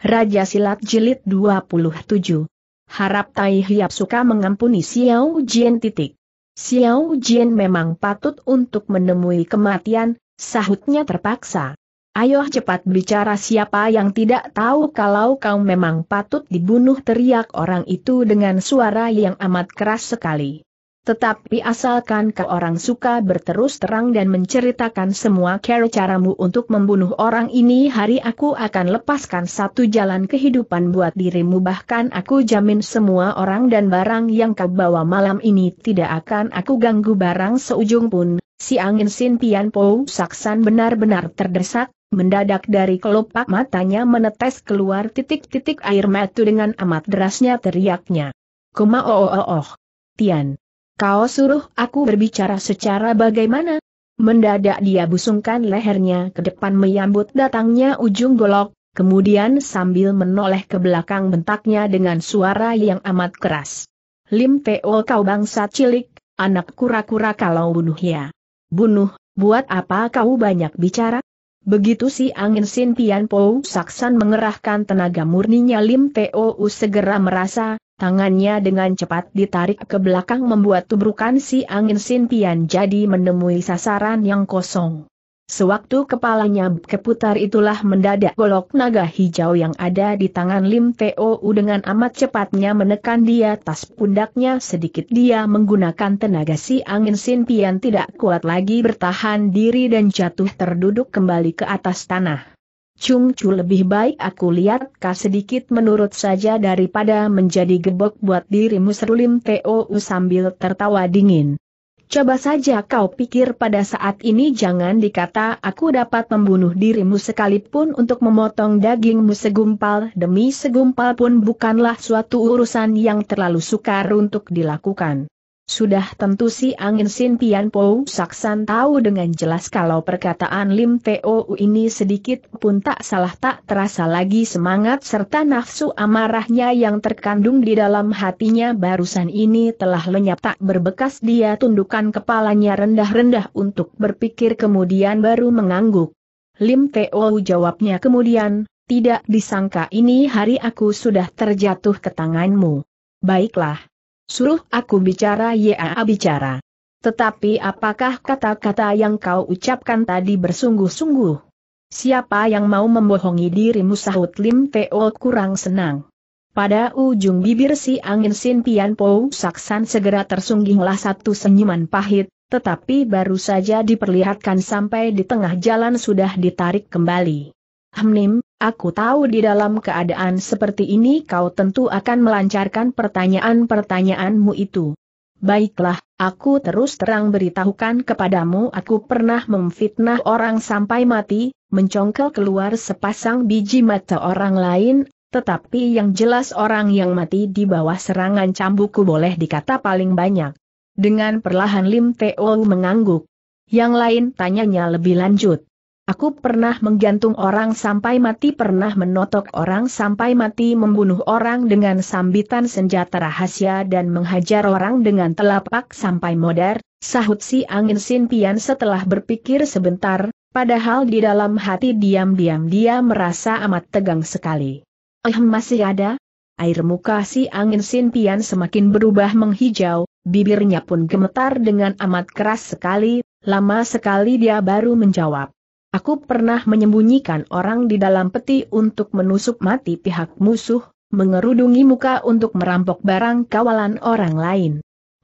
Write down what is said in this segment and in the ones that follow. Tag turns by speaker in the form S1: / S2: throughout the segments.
S1: Raja Silat Jilid 27. Harap Tai Hiap suka mengampuni Xiao Jian titik. Xiao Jian memang patut untuk menemui kematian, sahutnya terpaksa. Ayo cepat bicara siapa yang tidak tahu kalau kau memang patut dibunuh teriak orang itu dengan suara yang amat keras sekali. Tetapi asalkan kau orang suka berterus terang dan menceritakan semua cara caramu untuk membunuh orang ini hari aku akan lepaskan satu jalan kehidupan buat dirimu bahkan aku jamin semua orang dan barang yang kau bawa malam ini tidak akan aku ganggu barang seujung pun. Si angin Sin Pian Po Saksan benar-benar terdesak, mendadak dari kelopak matanya menetes keluar titik-titik air mata dengan amat derasnya teriaknya. Kuma oh oh oh. Tian. Kau suruh aku berbicara secara bagaimana? Mendadak dia busungkan lehernya ke depan menyambut datangnya ujung golok, kemudian sambil menoleh ke belakang bentaknya dengan suara yang amat keras. Lim Teo kau bangsa cilik, anak kura-kura kalau bunuh ya. Bunuh, buat apa kau banyak bicara? Begitu si angin Sin Pian Po Saksan mengerahkan tenaga murninya Lim Teo segera merasa, Tangannya dengan cepat ditarik ke belakang membuat tubrukan si angin sintian jadi menemui sasaran yang kosong. Sewaktu kepalanya keputar itulah mendadak golok naga hijau yang ada di tangan Lim Teo dengan amat cepatnya menekan dia atas pundaknya sedikit dia menggunakan tenaga si angin Sin tidak kuat lagi bertahan diri dan jatuh terduduk kembali ke atas tanah. Chung Chu lebih baik aku lihat kah sedikit menurut saja daripada menjadi gebok buat dirimu serulim Tou sambil tertawa dingin. Coba saja kau pikir pada saat ini jangan dikata aku dapat membunuh dirimu sekalipun untuk memotong dagingmu segumpal demi segumpal pun bukanlah suatu urusan yang terlalu sukar untuk dilakukan. Sudah tentu si angin Sin Pian Po Saksan tahu dengan jelas kalau perkataan Lim Teo ini sedikit pun tak salah tak terasa lagi semangat serta nafsu amarahnya yang terkandung di dalam hatinya barusan ini telah lenyap tak berbekas dia tundukkan kepalanya rendah-rendah untuk berpikir kemudian baru mengangguk. Lim Teo jawabnya kemudian, tidak disangka ini hari aku sudah terjatuh ke tanganmu. Baiklah. Suruh aku bicara ya bicara. Tetapi apakah kata-kata yang kau ucapkan tadi bersungguh-sungguh? Siapa yang mau membohongi dirimu sahut Lim Teo kurang senang. Pada ujung bibir si angin Sin Pian Pou Saksan segera tersungginglah satu senyuman pahit, tetapi baru saja diperlihatkan sampai di tengah jalan sudah ditarik kembali. Hamnim, aku tahu di dalam keadaan seperti ini kau tentu akan melancarkan pertanyaan-pertanyaanmu itu. Baiklah, aku terus terang beritahukan kepadamu aku pernah memfitnah orang sampai mati, mencongkel keluar sepasang biji mata orang lain, tetapi yang jelas orang yang mati di bawah serangan cambukku boleh dikata paling banyak. Dengan perlahan Lim Teo mengangguk. Yang lain tanyanya lebih lanjut. Aku pernah menggantung orang sampai mati pernah menotok orang sampai mati membunuh orang dengan sambitan senjata rahasia dan menghajar orang dengan telapak sampai modar, sahut si angin sinpian setelah berpikir sebentar, padahal di dalam hati diam-diam dia merasa amat tegang sekali. Eh masih ada? Air muka si angin sinpian semakin berubah menghijau, bibirnya pun gemetar dengan amat keras sekali, lama sekali dia baru menjawab. Aku pernah menyembunyikan orang di dalam peti untuk menusuk mati pihak musuh, mengerudungi muka untuk merampok barang kawalan orang lain.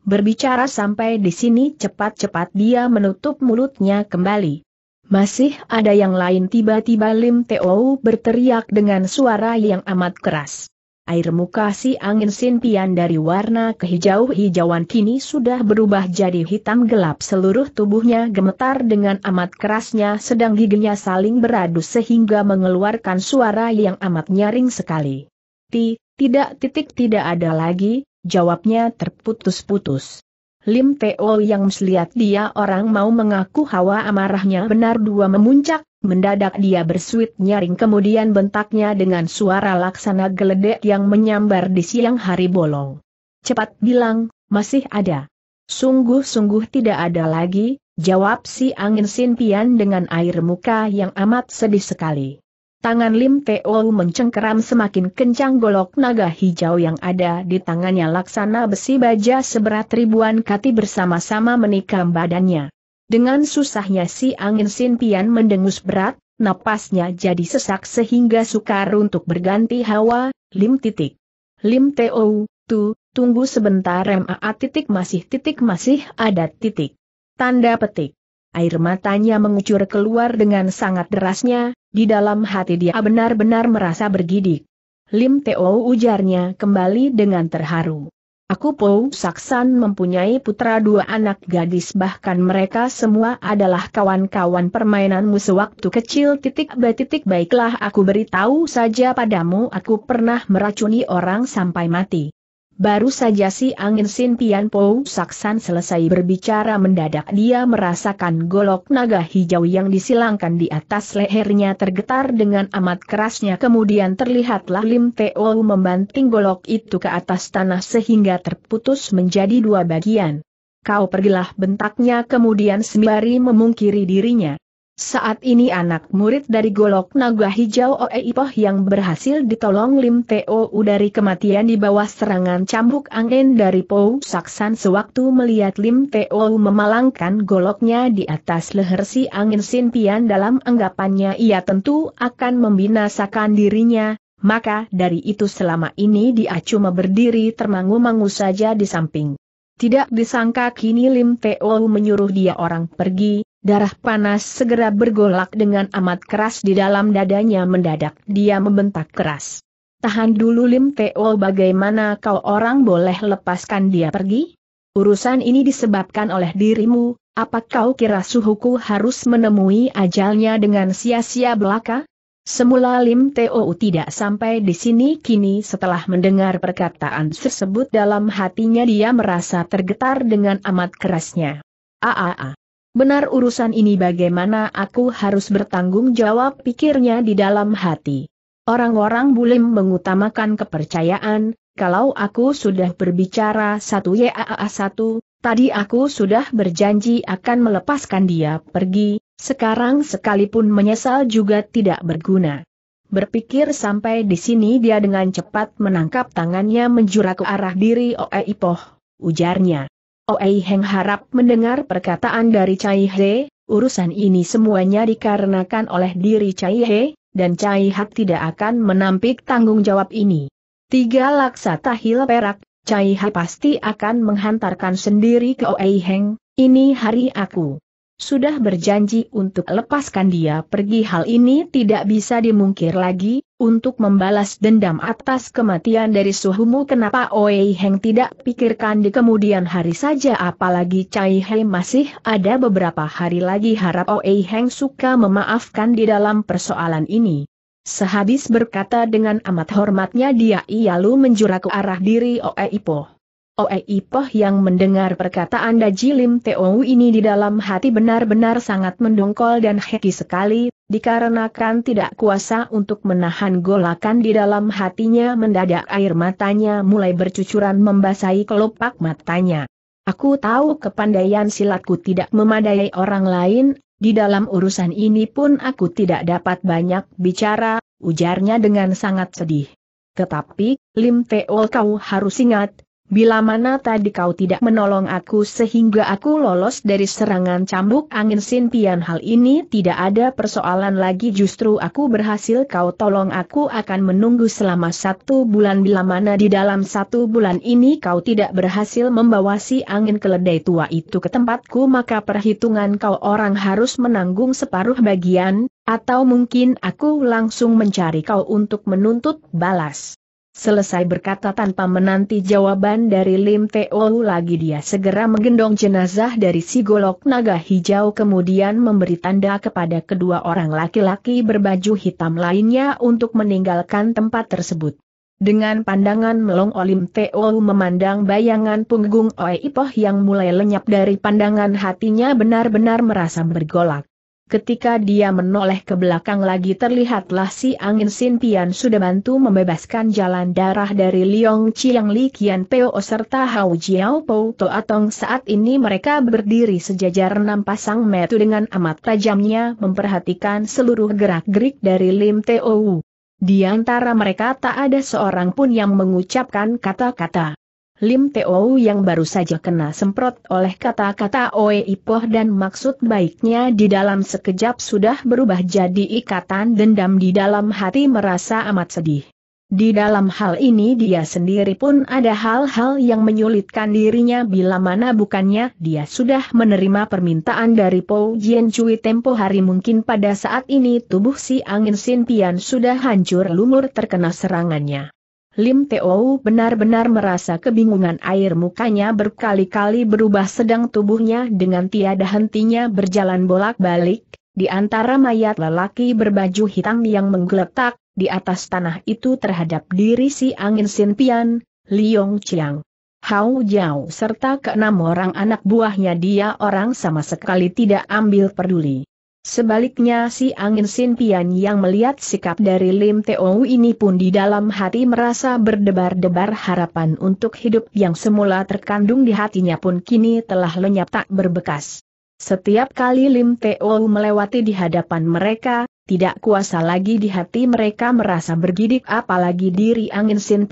S1: Berbicara sampai di sini cepat-cepat dia menutup mulutnya kembali. Masih ada yang lain tiba-tiba Lim Teo berteriak dengan suara yang amat keras air muka si angin sintian dari warna kehijau-hijauan kini sudah berubah jadi hitam gelap seluruh tubuhnya gemetar dengan amat kerasnya sedang giginya saling beradu sehingga mengeluarkan suara yang amat nyaring sekali. Ti, tidak titik tidak ada lagi, jawabnya terputus-putus. Lim Teo yang melihat dia orang mau mengaku hawa amarahnya benar dua memuncak, mendadak dia bersuit nyaring kemudian bentaknya dengan suara laksana geledek yang menyambar di siang hari bolong. Cepat bilang, masih ada. Sungguh-sungguh tidak ada lagi, jawab si angin sinpian dengan air muka yang amat sedih sekali. Tangan Lim Teo mencengkeram semakin kencang golok naga hijau yang ada di tangannya laksana besi baja seberat ribuan kati bersama-sama menikam badannya. Dengan susahnya si angin sinpian mendengus berat, napasnya jadi sesak sehingga sukar untuk berganti hawa, Lim titik. Lim Teo, tu, tunggu sebentar MAA titik masih titik masih ada titik. Tanda petik. Air matanya mengucur keluar dengan sangat derasnya, di dalam hati dia benar-benar merasa bergidik. Lim Teo ujarnya kembali dengan terharu. Aku Po Saksan mempunyai putra dua anak gadis bahkan mereka semua adalah kawan-kawan permainanmu sewaktu kecil titik ba titik baiklah aku beritahu saja padamu aku pernah meracuni orang sampai mati. Baru saja si angin Sin Tian Po Saksan selesai berbicara mendadak dia merasakan golok naga hijau yang disilangkan di atas lehernya tergetar dengan amat kerasnya kemudian terlihatlah Lim Teo membanting golok itu ke atas tanah sehingga terputus menjadi dua bagian. Kau pergilah bentaknya kemudian sembari memungkiri dirinya. Saat ini anak murid dari golok naga hijau Oeipoh yang berhasil ditolong Lim Teo dari kematian di bawah serangan cambuk angin dari Pou Saksan sewaktu melihat Lim Teo memalangkan goloknya di atas leher si angin Sin dalam anggapannya ia tentu akan membinasakan dirinya, maka dari itu selama ini dia cuma berdiri termangu-mangu saja di samping. Tidak disangka kini Lim Teo menyuruh dia orang pergi, Darah panas segera bergolak dengan amat keras di dalam dadanya mendadak dia membentak keras. Tahan dulu Lim Teo bagaimana kau orang boleh lepaskan dia pergi? Urusan ini disebabkan oleh dirimu, apa kau kira suhuku harus menemui ajalnya dengan sia-sia belaka? Semula Lim Teo tidak sampai di sini kini setelah mendengar perkataan tersebut dalam hatinya dia merasa tergetar dengan amat kerasnya. Aa. Benar urusan ini bagaimana aku harus bertanggung jawab pikirnya di dalam hati. Orang-orang bulim mengutamakan kepercayaan, kalau aku sudah berbicara satu YAA satu, tadi aku sudah berjanji akan melepaskan dia pergi, sekarang sekalipun menyesal juga tidak berguna. Berpikir sampai di sini dia dengan cepat menangkap tangannya menjura ke arah diri Oe Ipoh, ujarnya. Oei Heng harap mendengar perkataan dari Cai He, urusan ini semuanya dikarenakan oleh diri Cai He, dan Cai Hak tidak akan menampik tanggung jawab ini. Tiga laksa tahil perak, Cai Hak pasti akan menghantarkan sendiri ke Oei Heng, ini hari aku sudah berjanji untuk lepaskan dia pergi hal ini tidak bisa dimungkir lagi, untuk membalas dendam atas kematian dari suhumu kenapa Oei Heng tidak pikirkan di kemudian hari saja apalagi Cai Hei masih ada beberapa hari lagi harap Oei Heng suka memaafkan di dalam persoalan ini. Sehabis berkata dengan amat hormatnya dia lalu menjura ke arah diri Oei Po. Oe oh, eh, Ipoh yang mendengar perkataan Daji Lim Teo ini di dalam hati benar-benar sangat mendongkol dan heki sekali, dikarenakan tidak kuasa untuk menahan golakan di dalam hatinya mendadak air matanya mulai bercucuran membasahi kelopak matanya. Aku tahu kepandaian silatku tidak memadai orang lain, di dalam urusan ini pun aku tidak dapat banyak bicara, ujarnya dengan sangat sedih. Tetapi, Lim Teo kau harus ingat, Bila mana tadi kau tidak menolong aku sehingga aku lolos dari serangan cambuk angin sintian, hal ini tidak ada persoalan lagi justru aku berhasil kau tolong aku akan menunggu selama satu bulan bila mana di dalam satu bulan ini kau tidak berhasil membawa si angin keledai tua itu ke tempatku maka perhitungan kau orang harus menanggung separuh bagian, atau mungkin aku langsung mencari kau untuk menuntut balas. Selesai berkata tanpa menanti jawaban dari Lim Teo lagi dia segera menggendong jenazah dari si golok naga hijau kemudian memberi tanda kepada kedua orang laki-laki berbaju hitam lainnya untuk meninggalkan tempat tersebut. Dengan pandangan melong Olim Teo memandang bayangan punggung Oe Ipoh yang mulai lenyap dari pandangan hatinya benar-benar merasa bergolak. Ketika dia menoleh ke belakang lagi terlihatlah si angin sintian sudah bantu membebaskan jalan darah dari Liong Chiang Li Kian Peo serta Hao Jiao Po To saat ini mereka berdiri sejajar enam pasang metu dengan amat tajamnya memperhatikan seluruh gerak-gerik dari Lim Teo Wu. Di antara mereka tak ada seorang pun yang mengucapkan kata-kata. Lim Teo yang baru saja kena semprot oleh kata-kata Oe Ipoh dan maksud baiknya di dalam sekejap sudah berubah jadi ikatan dendam di dalam hati merasa amat sedih. Di dalam hal ini dia sendiri pun ada hal-hal yang menyulitkan dirinya bila mana bukannya dia sudah menerima permintaan dari Po Jian Cui tempo hari mungkin pada saat ini tubuh si angin Sin Pian sudah hancur lumur terkena serangannya. Lim Teo benar-benar merasa kebingungan air mukanya berkali-kali berubah sedang tubuhnya dengan tiada hentinya berjalan bolak-balik, di antara mayat lelaki berbaju hitam yang menggeletak, di atas tanah itu terhadap diri si angin Sinpian, Liong Chiang. Hao Jiao serta keenam orang anak buahnya dia orang sama sekali tidak ambil peduli. Sebaliknya si angin Sin yang melihat sikap dari Lim Teo ini pun di dalam hati merasa berdebar-debar harapan untuk hidup yang semula terkandung di hatinya pun kini telah lenyap tak berbekas. Setiap kali Lim Teo melewati di hadapan mereka, tidak kuasa lagi di hati mereka merasa bergidik apalagi diri angin Sin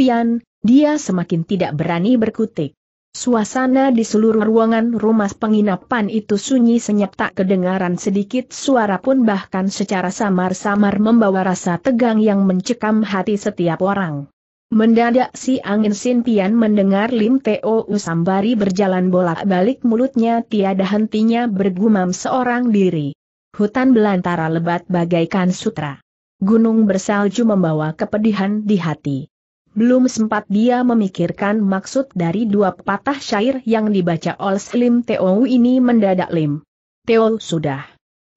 S1: dia semakin tidak berani berkutik. Suasana di seluruh ruangan rumah penginapan itu sunyi senyap tak kedengaran sedikit suara pun bahkan secara samar-samar membawa rasa tegang yang mencekam hati setiap orang. Mendadak si angin Sintian mendengar Lim Teo Usambari berjalan bolak-balik mulutnya tiada hentinya bergumam seorang diri. Hutan belantara lebat bagaikan sutra. Gunung bersalju membawa kepedihan di hati. Belum sempat dia memikirkan maksud dari dua patah syair yang dibaca oleh Slim Teo ini mendadak Lim. Teo sudah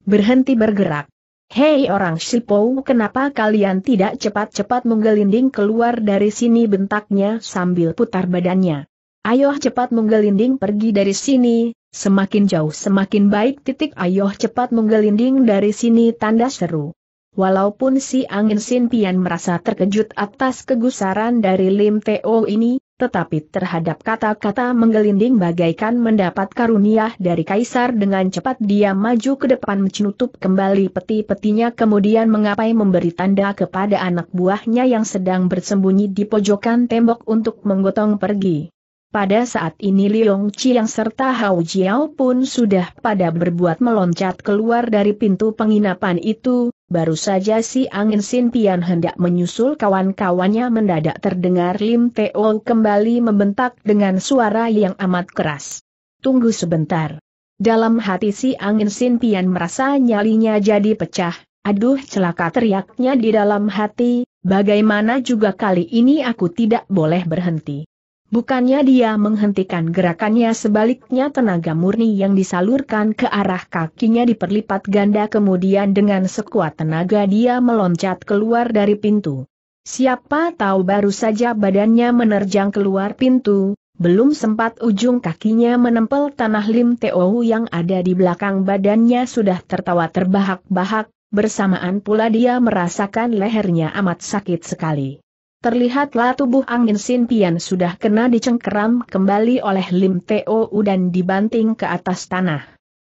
S1: berhenti bergerak. Hei orang Shipou kenapa kalian tidak cepat-cepat menggelinding keluar dari sini bentaknya sambil putar badannya. Ayoh cepat menggelinding pergi dari sini, semakin jauh semakin baik titik Ayoh cepat menggelinding dari sini tanda seru. Walaupun si angin sintian merasa terkejut atas kegusaran dari Lim Teo ini, tetapi terhadap kata-kata menggelinding bagaikan mendapat karunia dari kaisar dengan cepat dia maju ke depan menutup kembali peti-petinya kemudian mengapai memberi tanda kepada anak buahnya yang sedang bersembunyi di pojokan tembok untuk menggotong pergi. Pada saat ini Liong Chi yang serta Hao Jiao pun sudah pada berbuat meloncat keluar dari pintu penginapan itu, Baru saja si angin Sin hendak menyusul kawan-kawannya mendadak terdengar Lim Teo kembali membentak dengan suara yang amat keras. Tunggu sebentar. Dalam hati si angin Sin merasa nyalinya jadi pecah, aduh celaka teriaknya di dalam hati, bagaimana juga kali ini aku tidak boleh berhenti. Bukannya dia menghentikan gerakannya sebaliknya tenaga murni yang disalurkan ke arah kakinya diperlipat ganda kemudian dengan sekuat tenaga dia meloncat keluar dari pintu. Siapa tahu baru saja badannya menerjang keluar pintu, belum sempat ujung kakinya menempel tanah Lim Teo yang ada di belakang badannya sudah tertawa terbahak-bahak, bersamaan pula dia merasakan lehernya amat sakit sekali. Terlihatlah tubuh angin Sintian sudah kena dicengkeram kembali oleh Lim Teo dan dibanting ke atas tanah.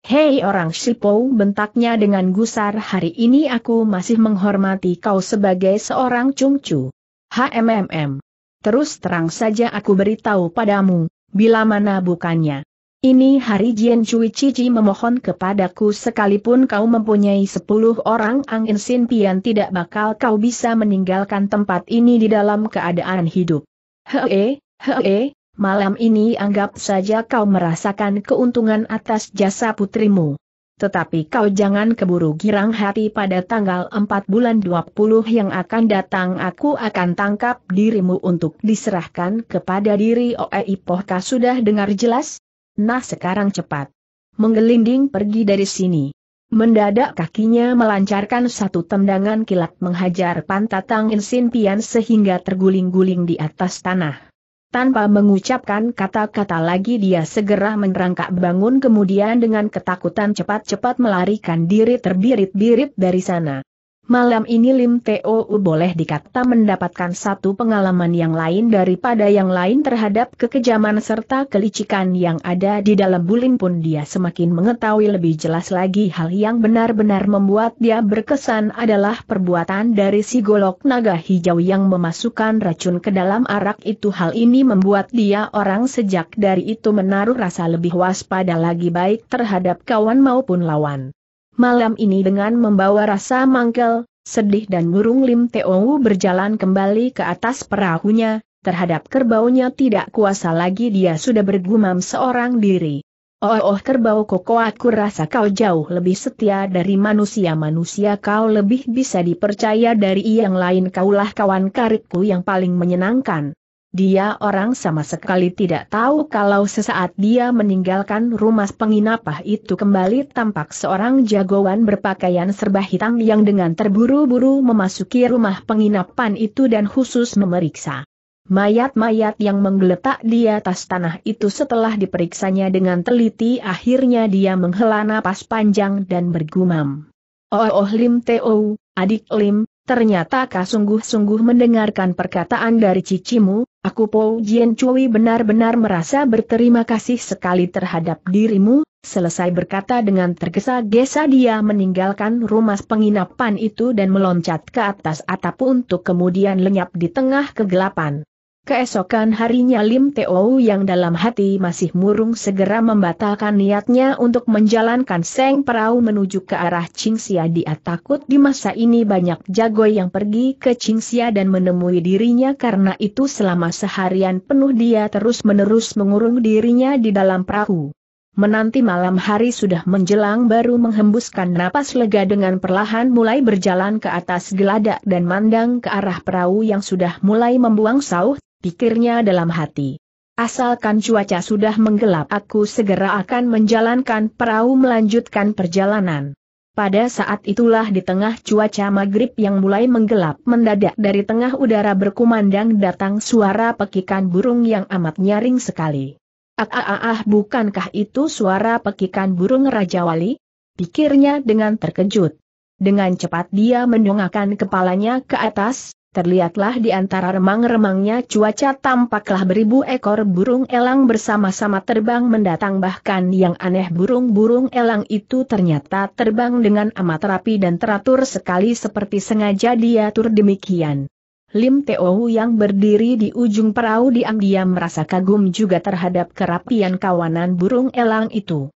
S1: Hei orang Shipou bentaknya dengan gusar hari ini aku masih menghormati kau sebagai seorang cungcu. HMMM. Terus terang saja aku beritahu padamu, bila mana bukannya. Ini hari Jian Cui Cici memohon kepadaku sekalipun kau mempunyai sepuluh orang angin Sin Pian tidak bakal kau bisa meninggalkan tempat ini di dalam keadaan hidup. Hee, hee, malam ini anggap saja kau merasakan keuntungan atas jasa putrimu. Tetapi kau jangan keburu girang hati pada tanggal 4 bulan 20 yang akan datang aku akan tangkap dirimu untuk diserahkan kepada diri Oe Kau sudah dengar jelas? Nah sekarang cepat. Menggelinding pergi dari sini. Mendadak kakinya melancarkan satu tendangan kilat menghajar pantatang Insin Pian sehingga terguling-guling di atas tanah. Tanpa mengucapkan kata-kata lagi dia segera merangkak bangun kemudian dengan ketakutan cepat-cepat melarikan diri terbirit-birit dari sana. Malam ini Lim Teo boleh dikata mendapatkan satu pengalaman yang lain daripada yang lain terhadap kekejaman serta kelicikan yang ada di dalam Bulim pun dia semakin mengetahui lebih jelas lagi hal yang benar-benar membuat dia berkesan adalah perbuatan dari si golok naga hijau yang memasukkan racun ke dalam arak itu hal ini membuat dia orang sejak dari itu menaruh rasa lebih waspada lagi baik terhadap kawan maupun lawan malam ini dengan membawa rasa mangkel, sedih dan burung Lim Teowu berjalan kembali ke atas perahunya, terhadap kerbaunya tidak kuasa lagi dia sudah bergumam seorang diri. Oh oh kerbau koko aku rasa kau jauh lebih setia dari manusia-manusia kau lebih bisa dipercaya dari yang lain kaulah kawan karibku yang paling menyenangkan. Dia orang sama sekali tidak tahu kalau sesaat dia meninggalkan rumah penginapah itu kembali tampak seorang jagoan berpakaian serba hitam yang dengan terburu-buru memasuki rumah penginapan itu dan khusus memeriksa. Mayat-mayat yang menggeletak di atas tanah itu setelah diperiksanya dengan teliti akhirnya dia menghela napas panjang dan bergumam. Oh, oh Lim Teo, adik Lim, Ternyata kau sungguh-sungguh mendengarkan perkataan dari cicimu, aku Po Jian cui benar-benar merasa berterima kasih sekali terhadap dirimu, selesai berkata dengan tergesa-gesa dia meninggalkan rumah penginapan itu dan meloncat ke atas atap untuk kemudian lenyap di tengah kegelapan. Keesokan harinya Lim Teo yang dalam hati masih murung segera membatalkan niatnya untuk menjalankan Seng Perahu menuju ke arah Qingxia dia takut di masa ini banyak jago yang pergi ke Qingxia dan menemui dirinya karena itu selama seharian penuh dia terus-menerus mengurung dirinya di dalam perahu. Menanti malam hari sudah menjelang baru menghembuskan napas lega dengan perlahan mulai berjalan ke atas geladak dan mandang ke arah perahu yang sudah mulai membuang sauh pikirnya dalam hati. Asalkan cuaca sudah menggelap aku segera akan menjalankan perahu melanjutkan perjalanan. Pada saat itulah di tengah cuaca maghrib yang mulai menggelap mendadak dari tengah udara berkumandang datang suara pekikan burung yang amat nyaring sekali. Ah ah ah, ah bukankah itu suara pekikan burung Raja Wali? Pikirnya dengan terkejut. Dengan cepat dia mendongakkan kepalanya ke atas, Terlihatlah di antara remang-remangnya cuaca tampaklah beribu ekor burung elang bersama-sama terbang mendatang bahkan yang aneh burung-burung elang itu ternyata terbang dengan amat rapi dan teratur sekali seperti sengaja diatur demikian. Lim Teo yang berdiri di ujung perahu diam-diam merasa kagum juga terhadap kerapian kawanan burung elang itu.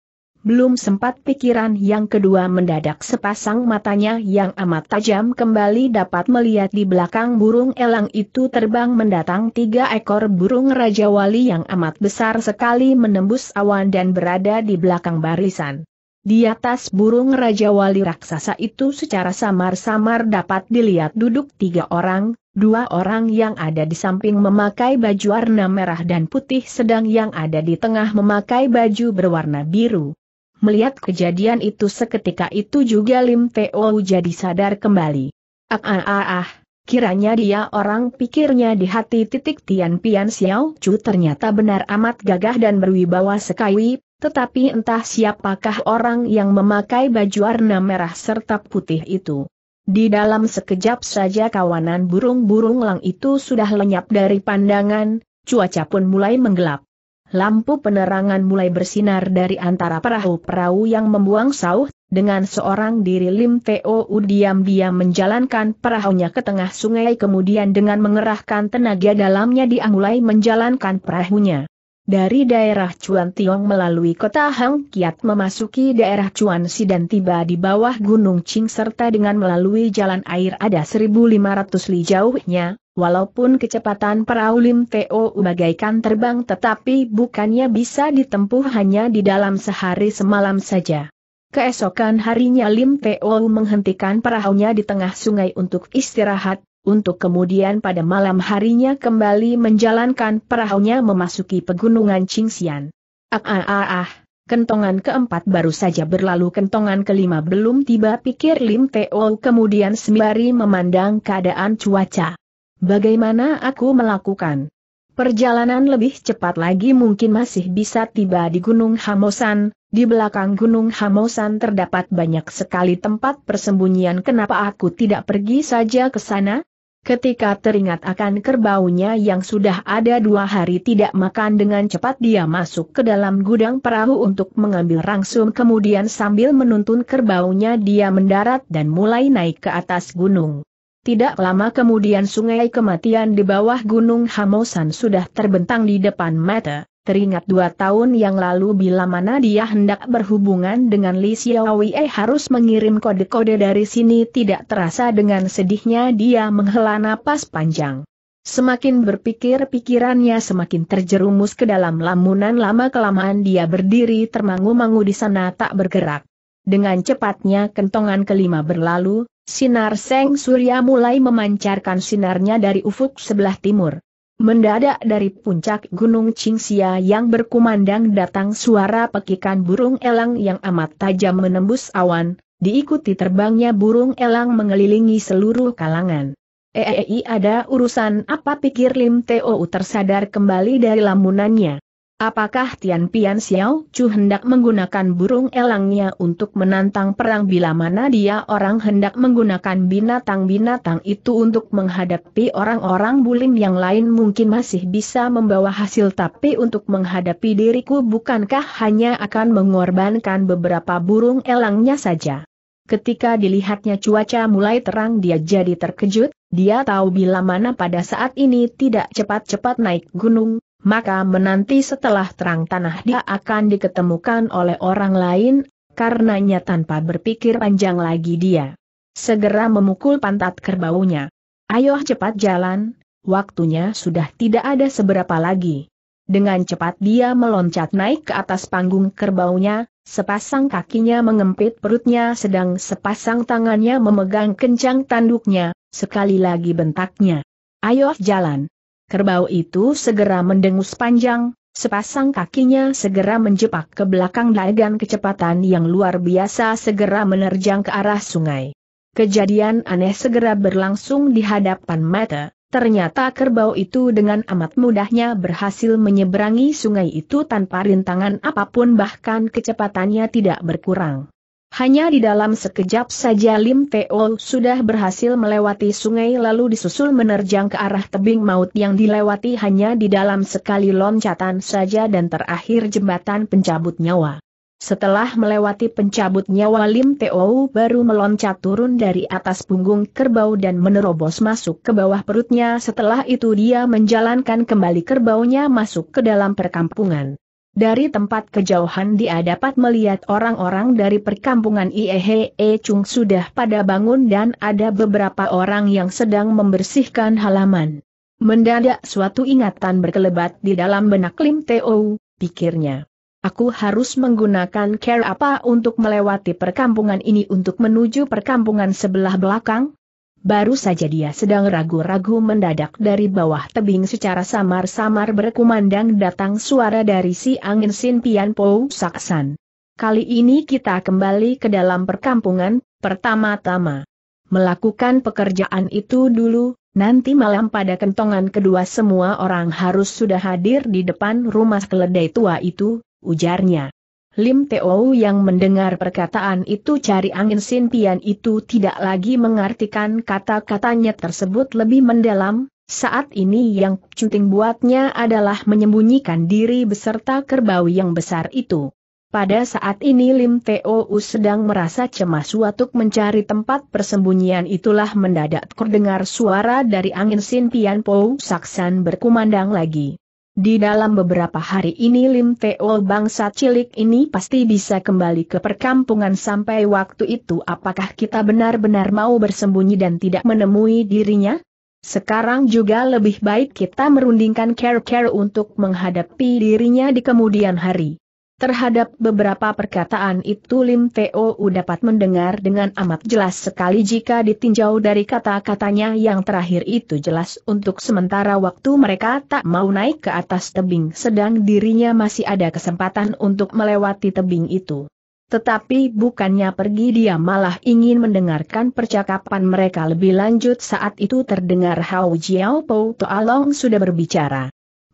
S1: Belum sempat pikiran yang kedua mendadak sepasang matanya yang amat tajam kembali dapat melihat di belakang burung elang itu terbang mendatang tiga ekor burung Raja Wali yang amat besar sekali menembus awan dan berada di belakang barisan. Di atas burung Raja Wali raksasa itu secara samar-samar dapat dilihat duduk tiga orang, dua orang yang ada di samping memakai baju warna merah dan putih sedang yang ada di tengah memakai baju berwarna biru. Melihat kejadian itu seketika itu juga Lim Teo jadi sadar kembali. Ah ah ah ah, kiranya dia orang pikirnya di hati titik Tian Pian Xiao Chu ternyata benar amat gagah dan berwibawa sekali, tetapi entah siapakah orang yang memakai baju warna merah serta putih itu. Di dalam sekejap saja kawanan burung-burung lang itu sudah lenyap dari pandangan, cuaca pun mulai menggelap. Lampu penerangan mulai bersinar dari antara perahu-perahu yang membuang sauh, dengan seorang diri Lim Teo diam-diam menjalankan perahunya ke tengah sungai kemudian dengan mengerahkan tenaga dalamnya dia mulai menjalankan perahunya. Dari daerah Chuan Tiong melalui kota Hang Kiat memasuki daerah Chuan Si dan tiba di bawah Gunung Ching serta dengan melalui jalan air ada 1500 li jauhnya, Walaupun kecepatan perahu Lim Teo bagaikan terbang tetapi bukannya bisa ditempuh hanya di dalam sehari semalam saja. Keesokan harinya Lim Teo menghentikan perahunya di tengah sungai untuk istirahat, untuk kemudian pada malam harinya kembali menjalankan perahunya memasuki pegunungan Qingxian. Ah ah ah ah, kentongan keempat baru saja berlalu kentongan kelima belum tiba pikir Lim Teo kemudian sembari memandang keadaan cuaca. Bagaimana aku melakukan? Perjalanan lebih cepat lagi mungkin masih bisa tiba di Gunung Hamosan, di belakang Gunung Hamosan terdapat banyak sekali tempat persembunyian kenapa aku tidak pergi saja ke sana? Ketika teringat akan kerbaunya yang sudah ada dua hari tidak makan dengan cepat dia masuk ke dalam gudang perahu untuk mengambil rangsum kemudian sambil menuntun kerbaunya dia mendarat dan mulai naik ke atas gunung. Tidak lama kemudian sungai kematian di bawah Gunung Hamosan sudah terbentang di depan mata, teringat dua tahun yang lalu bila mana dia hendak berhubungan dengan Li Xiaowei eh, harus mengirim kode-kode dari sini tidak terasa dengan sedihnya dia menghela napas panjang. Semakin berpikir pikirannya semakin terjerumus ke dalam lamunan lama kelamaan dia berdiri termangu-mangu di sana tak bergerak. Dengan cepatnya kentongan kelima berlalu, sinar Seng Surya mulai memancarkan sinarnya dari ufuk sebelah timur. Mendadak dari puncak Gunung Qingxia yang berkumandang datang suara pekikan burung elang yang amat tajam menembus awan, diikuti terbangnya burung elang mengelilingi seluruh kalangan. Eei ada urusan apa pikir Lim Teo tersadar kembali dari lamunannya. Apakah Tian Pian Xiao Chu hendak menggunakan burung elangnya untuk menantang perang bila mana dia orang hendak menggunakan binatang-binatang itu untuk menghadapi orang-orang bulim yang lain mungkin masih bisa membawa hasil tapi untuk menghadapi diriku bukankah hanya akan mengorbankan beberapa burung elangnya saja. Ketika dilihatnya cuaca mulai terang dia jadi terkejut, dia tahu bila mana pada saat ini tidak cepat-cepat naik gunung, maka menanti setelah terang tanah dia akan diketemukan oleh orang lain, karenanya tanpa berpikir panjang lagi dia. Segera memukul pantat kerbaunya. Ayo cepat jalan, waktunya sudah tidak ada seberapa lagi. Dengan cepat dia meloncat naik ke atas panggung kerbaunya, sepasang kakinya mengempit perutnya sedang sepasang tangannya memegang kencang tanduknya, sekali lagi bentaknya. Ayo jalan. Kerbau itu segera mendengus panjang, sepasang kakinya segera menjepak ke belakang dengan kecepatan yang luar biasa segera menerjang ke arah sungai. Kejadian aneh segera berlangsung di hadapan mata. Ternyata kerbau itu dengan amat mudahnya berhasil menyeberangi sungai itu tanpa rintangan apapun bahkan kecepatannya tidak berkurang. Hanya di dalam sekejap saja Lim Teo sudah berhasil melewati sungai lalu disusul menerjang ke arah tebing maut yang dilewati hanya di dalam sekali loncatan saja dan terakhir jembatan pencabut nyawa. Setelah melewati pencabut nyawa Lim Teo baru meloncat turun dari atas punggung kerbau dan menerobos masuk ke bawah perutnya setelah itu dia menjalankan kembali kerbaunya masuk ke dalam perkampungan. Dari tempat kejauhan dia dapat melihat orang-orang dari perkampungan Iehe Chung sudah pada bangun dan ada beberapa orang yang sedang membersihkan halaman. Mendadak suatu ingatan berkelebat di dalam benak Lim Teo, pikirnya. Aku harus menggunakan care apa untuk melewati perkampungan ini untuk menuju perkampungan sebelah belakang? Baru saja dia sedang ragu-ragu mendadak dari bawah tebing secara samar-samar berkumandang datang suara dari si angin Sin Pian po Saksan. Kali ini kita kembali ke dalam perkampungan, pertama-tama. Melakukan pekerjaan itu dulu, nanti malam pada kentongan kedua semua orang harus sudah hadir di depan rumah keledai tua itu, ujarnya. Lim Teo yang mendengar perkataan itu cari angin Sin itu tidak lagi mengartikan kata-katanya tersebut lebih mendalam, saat ini yang cuting buatnya adalah menyembunyikan diri beserta kerbau yang besar itu. Pada saat ini Lim Teo sedang merasa cemas untuk mencari tempat persembunyian itulah mendadak terdengar suara dari angin Sin Pian Pou Saksan berkumandang lagi. Di dalam beberapa hari ini Lim Teo bangsa cilik ini pasti bisa kembali ke perkampungan sampai waktu itu apakah kita benar-benar mau bersembunyi dan tidak menemui dirinya? Sekarang juga lebih baik kita merundingkan care-care untuk menghadapi dirinya di kemudian hari. Terhadap beberapa perkataan itu Lim Teo dapat mendengar dengan amat jelas sekali jika ditinjau dari kata-katanya yang terakhir itu jelas untuk sementara waktu mereka tak mau naik ke atas tebing sedang dirinya masih ada kesempatan untuk melewati tebing itu. Tetapi bukannya pergi dia malah ingin mendengarkan percakapan mereka lebih lanjut saat itu terdengar Hao Jiao Po Toalong sudah berbicara.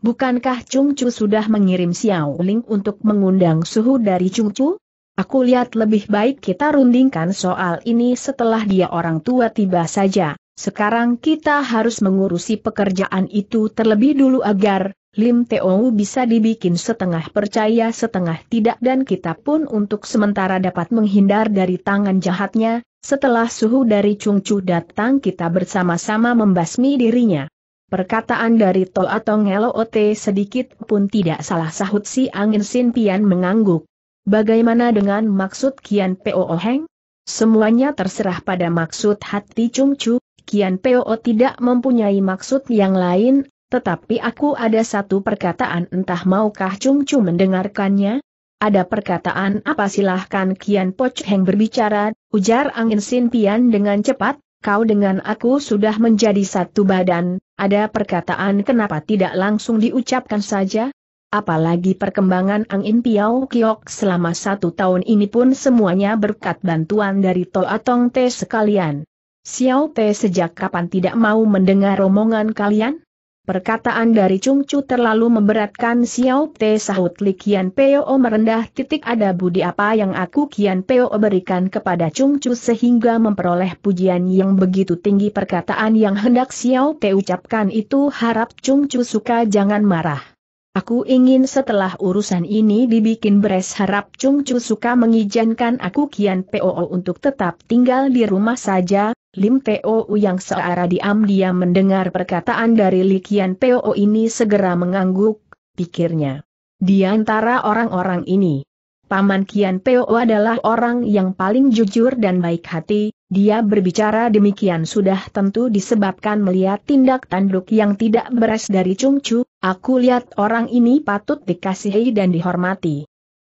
S1: Bukankah Chung Chu sudah mengirim Xiao Ling untuk mengundang suhu dari Chung Chu? Aku lihat lebih baik kita rundingkan soal ini setelah dia orang tua tiba saja. Sekarang kita harus mengurusi pekerjaan itu terlebih dulu agar Lim Teo bisa dibikin setengah percaya setengah tidak dan kita pun untuk sementara dapat menghindar dari tangan jahatnya, setelah suhu dari Chung Chu datang kita bersama-sama membasmi dirinya. Perkataan dari Tol atau Ote sedikit pun tidak salah sahut si angin Sin Pian mengangguk. Bagaimana dengan maksud Kian Po Heng? Semuanya terserah pada maksud hati Chung Chu, Kian O tidak mempunyai maksud yang lain, tetapi aku ada satu perkataan entah maukah Chung Chu mendengarkannya? Ada perkataan apa silahkan Kian Poch Heng berbicara, ujar angin Sin Pian dengan cepat, kau dengan aku sudah menjadi satu badan, ada perkataan kenapa tidak langsung diucapkan saja? Apalagi perkembangan angin Piao Kiok selama satu tahun ini pun semuanya berkat bantuan dari Toa Tong Te sekalian. Xiao Te sejak kapan tidak mau mendengar omongan kalian? Perkataan dari Chung Chu terlalu memberatkan Xiao Te sahut Li Kian Peo merendah titik ada budi apa yang aku Kian Peo berikan kepada Chung Chu sehingga memperoleh pujian yang begitu tinggi perkataan yang hendak Xiao Te ucapkan itu harap Chung Chu suka jangan marah. Aku ingin setelah urusan ini dibikin beres harap Chung Chu suka mengizinkan aku Kian Peo untuk tetap tinggal di rumah saja, Lim Teo yang searah diam-diam mendengar perkataan dari Likian Peo ini segera mengangguk, pikirnya. Di antara orang-orang ini, Paman Kian Peo adalah orang yang paling jujur dan baik hati, dia berbicara demikian sudah tentu disebabkan melihat tindak tanduk yang tidak beres dari Chung Chu, aku lihat orang ini patut dikasihi dan dihormati.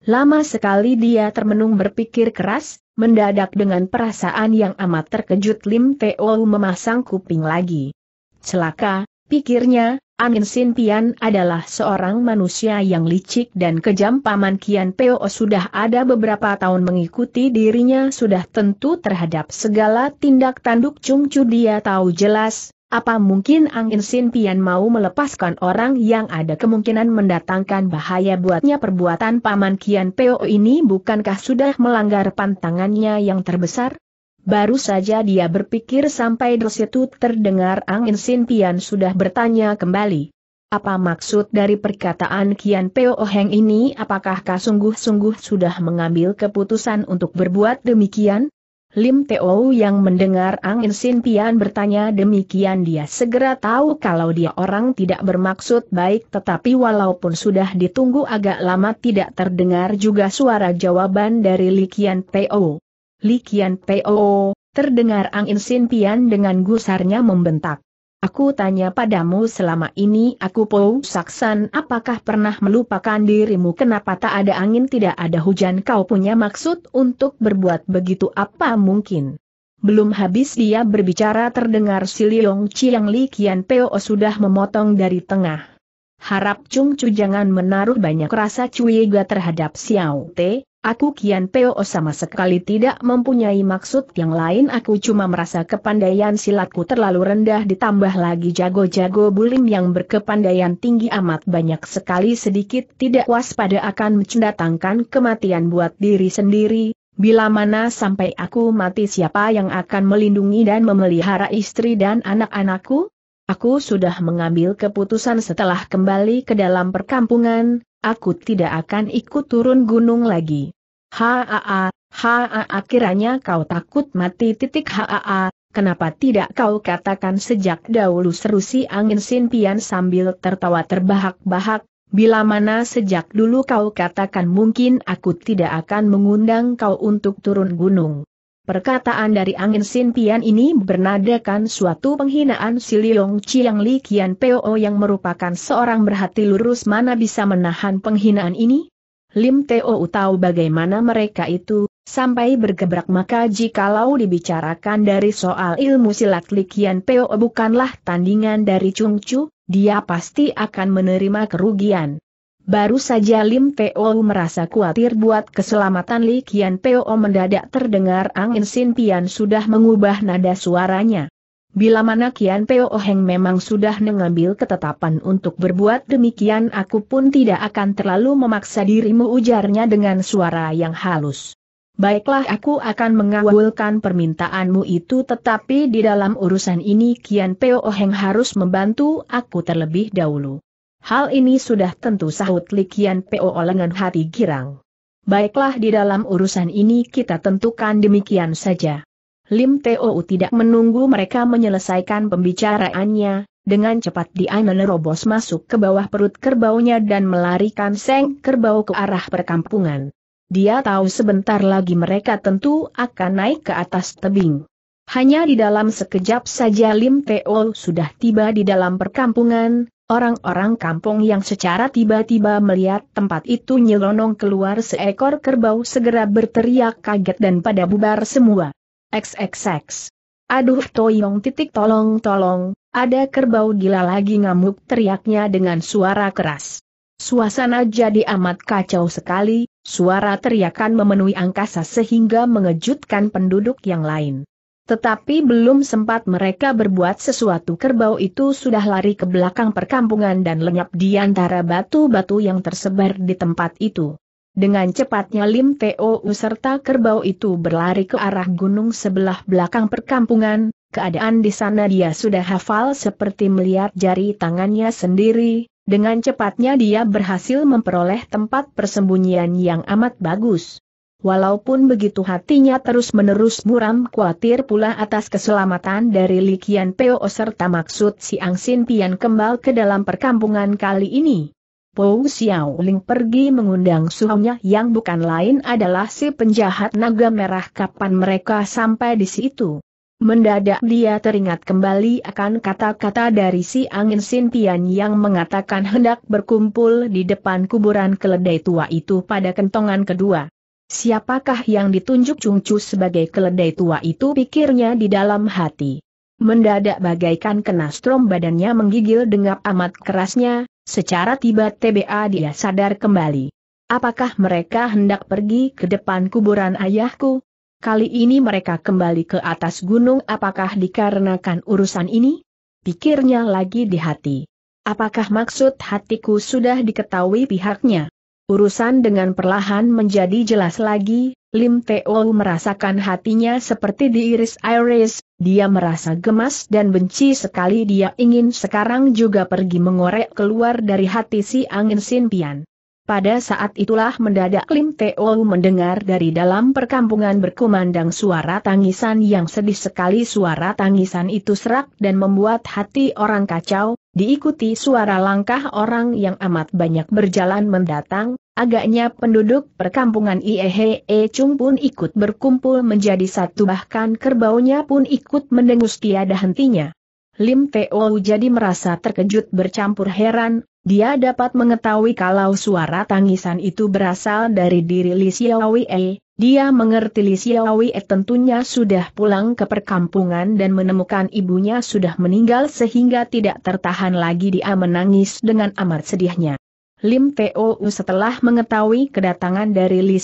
S1: Lama sekali dia termenung berpikir keras, mendadak dengan perasaan yang amat terkejut Lim Teo memasang kuping lagi. Celaka, pikirnya, Amin Sin Pian adalah seorang manusia yang licik dan kejam Paman Kian Peo sudah ada beberapa tahun mengikuti dirinya sudah tentu terhadap segala tindak tanduk Chung dia tahu jelas, apa mungkin Angin Sin Pian mau melepaskan orang yang ada kemungkinan mendatangkan bahaya buatnya perbuatan Paman Kian Peo ini bukankah sudah melanggar pantangannya yang terbesar? Baru saja dia berpikir sampai situ terdengar Angin Sin Pian sudah bertanya kembali. Apa maksud dari perkataan Kian Peo Heng ini apakah sungguh-sungguh sudah mengambil keputusan untuk berbuat demikian? Lim Teo yang mendengar angin Simpian bertanya demikian dia segera tahu kalau dia orang tidak bermaksud baik tetapi walaupun sudah ditunggu agak lama tidak terdengar juga suara jawaban dari Likian Teo. Likian Teo, terdengar angin Simpian dengan gusarnya membentak. Aku tanya padamu selama ini aku pau Saksan apakah pernah melupakan dirimu kenapa tak ada angin tidak ada hujan kau punya maksud untuk berbuat begitu apa mungkin. Belum habis dia berbicara terdengar si Liong Chiang Li Kian Peo sudah memotong dari tengah. Harap Chung Chu jangan menaruh banyak rasa curiga terhadap Xiao Te, Aku Kian Peo sama sekali tidak mempunyai maksud yang lain aku cuma merasa kepandaian silatku terlalu rendah ditambah lagi jago-jago bulim yang berkepandaian tinggi amat banyak sekali sedikit tidak waspada akan mencendatangkan kematian buat diri sendiri, bila mana sampai aku mati siapa yang akan melindungi dan memelihara istri dan anak-anakku? Aku sudah mengambil keputusan setelah kembali ke dalam perkampungan, aku tidak akan ikut turun gunung lagi. Haa, haa kiranya kau takut mati titik haa, kenapa tidak kau katakan sejak dahulu seru si angin sinpian sambil tertawa terbahak-bahak, bila mana sejak dulu kau katakan mungkin aku tidak akan mengundang kau untuk turun gunung. Perkataan dari angin Sin Tian ini bernadakan suatu penghinaan si Liong Chiang Li Kian Peo yang merupakan seorang berhati lurus mana bisa menahan penghinaan ini? Lim Teo tahu bagaimana mereka itu, sampai bergebrak maka jikalau dibicarakan dari soal ilmu silat Li Kian Peo bukanlah tandingan dari Chung Chu, dia pasti akan menerima kerugian. Baru saja Lim Peo merasa khawatir buat keselamatan Li Kian Peo mendadak terdengar angin Sin Pian sudah mengubah nada suaranya. Bila mana Kian Peo Heng memang sudah mengambil ketetapan untuk berbuat demikian aku pun tidak akan terlalu memaksa dirimu ujarnya dengan suara yang halus. Baiklah aku akan mengawalkan permintaanmu itu tetapi di dalam urusan ini Kian Peo Heng harus membantu aku terlebih dahulu. Hal ini sudah tentu sahut Likian PO olengan hati girang. Baiklah di dalam urusan ini kita tentukan demikian saja. Lim Teo tidak menunggu mereka menyelesaikan pembicaraannya, dengan cepat dia menerobos masuk ke bawah perut kerbaunya dan melarikan seng kerbau ke arah perkampungan. Dia tahu sebentar lagi mereka tentu akan naik ke atas tebing. Hanya di dalam sekejap saja Lim Teo sudah tiba di dalam perkampungan, Orang-orang kampung yang secara tiba-tiba melihat tempat itu nyelonong keluar seekor kerbau segera berteriak kaget dan pada bubar semua. XXX. Aduh Toyong titik tolong tolong, ada kerbau gila lagi ngamuk teriaknya dengan suara keras. Suasana jadi amat kacau sekali, suara teriakan memenuhi angkasa sehingga mengejutkan penduduk yang lain. Tetapi belum sempat mereka berbuat sesuatu kerbau itu sudah lari ke belakang perkampungan dan lenyap di antara batu-batu yang tersebar di tempat itu. Dengan cepatnya Lim Teo serta kerbau itu berlari ke arah gunung sebelah belakang perkampungan, keadaan di sana dia sudah hafal seperti melihat jari tangannya sendiri, dengan cepatnya dia berhasil memperoleh tempat persembunyian yang amat bagus. Walaupun begitu hatinya terus-menerus muram khawatir pula atas keselamatan dari Likian Peo serta maksud si Ang Sin Pian kembali ke dalam perkampungan kali ini. Po Xiao Ling pergi mengundang suhunya yang bukan lain adalah si penjahat naga merah kapan mereka sampai di situ. Mendadak dia teringat kembali akan kata-kata dari si Angin Sin Pian yang mengatakan hendak berkumpul di depan kuburan keledai tua itu pada kentongan kedua. Siapakah yang ditunjuk Cungcu sebagai keledai tua itu pikirnya di dalam hati. Mendadak bagaikan kena strom badannya menggigil dengan amat kerasnya, secara tiba TBA dia sadar kembali. Apakah mereka hendak pergi ke depan kuburan ayahku? Kali ini mereka kembali ke atas gunung apakah dikarenakan urusan ini? Pikirnya lagi di hati. Apakah maksud hatiku sudah diketahui pihaknya? Urusan dengan perlahan menjadi jelas lagi, Lim Teo merasakan hatinya seperti diiris-iris, dia merasa gemas dan benci sekali dia ingin sekarang juga pergi mengorek keluar dari hati si angin Sinpian. Pada saat itulah mendadak Lim Teo mendengar dari dalam perkampungan berkumandang suara tangisan yang sedih sekali suara tangisan itu serak dan membuat hati orang kacau, diikuti suara langkah orang yang amat banyak berjalan mendatang, agaknya penduduk perkampungan Iehe Chung pun ikut berkumpul menjadi satu bahkan kerbaunya pun ikut mendengus tiada hentinya. Lim Teo jadi merasa terkejut bercampur heran, dia dapat mengetahui kalau suara tangisan itu berasal dari diri Li Xiaowei, dia mengerti Li Xiaowei tentunya sudah pulang ke perkampungan dan menemukan ibunya sudah meninggal sehingga tidak tertahan lagi dia menangis dengan amat sedihnya. Lim Teo setelah mengetahui kedatangan dari Li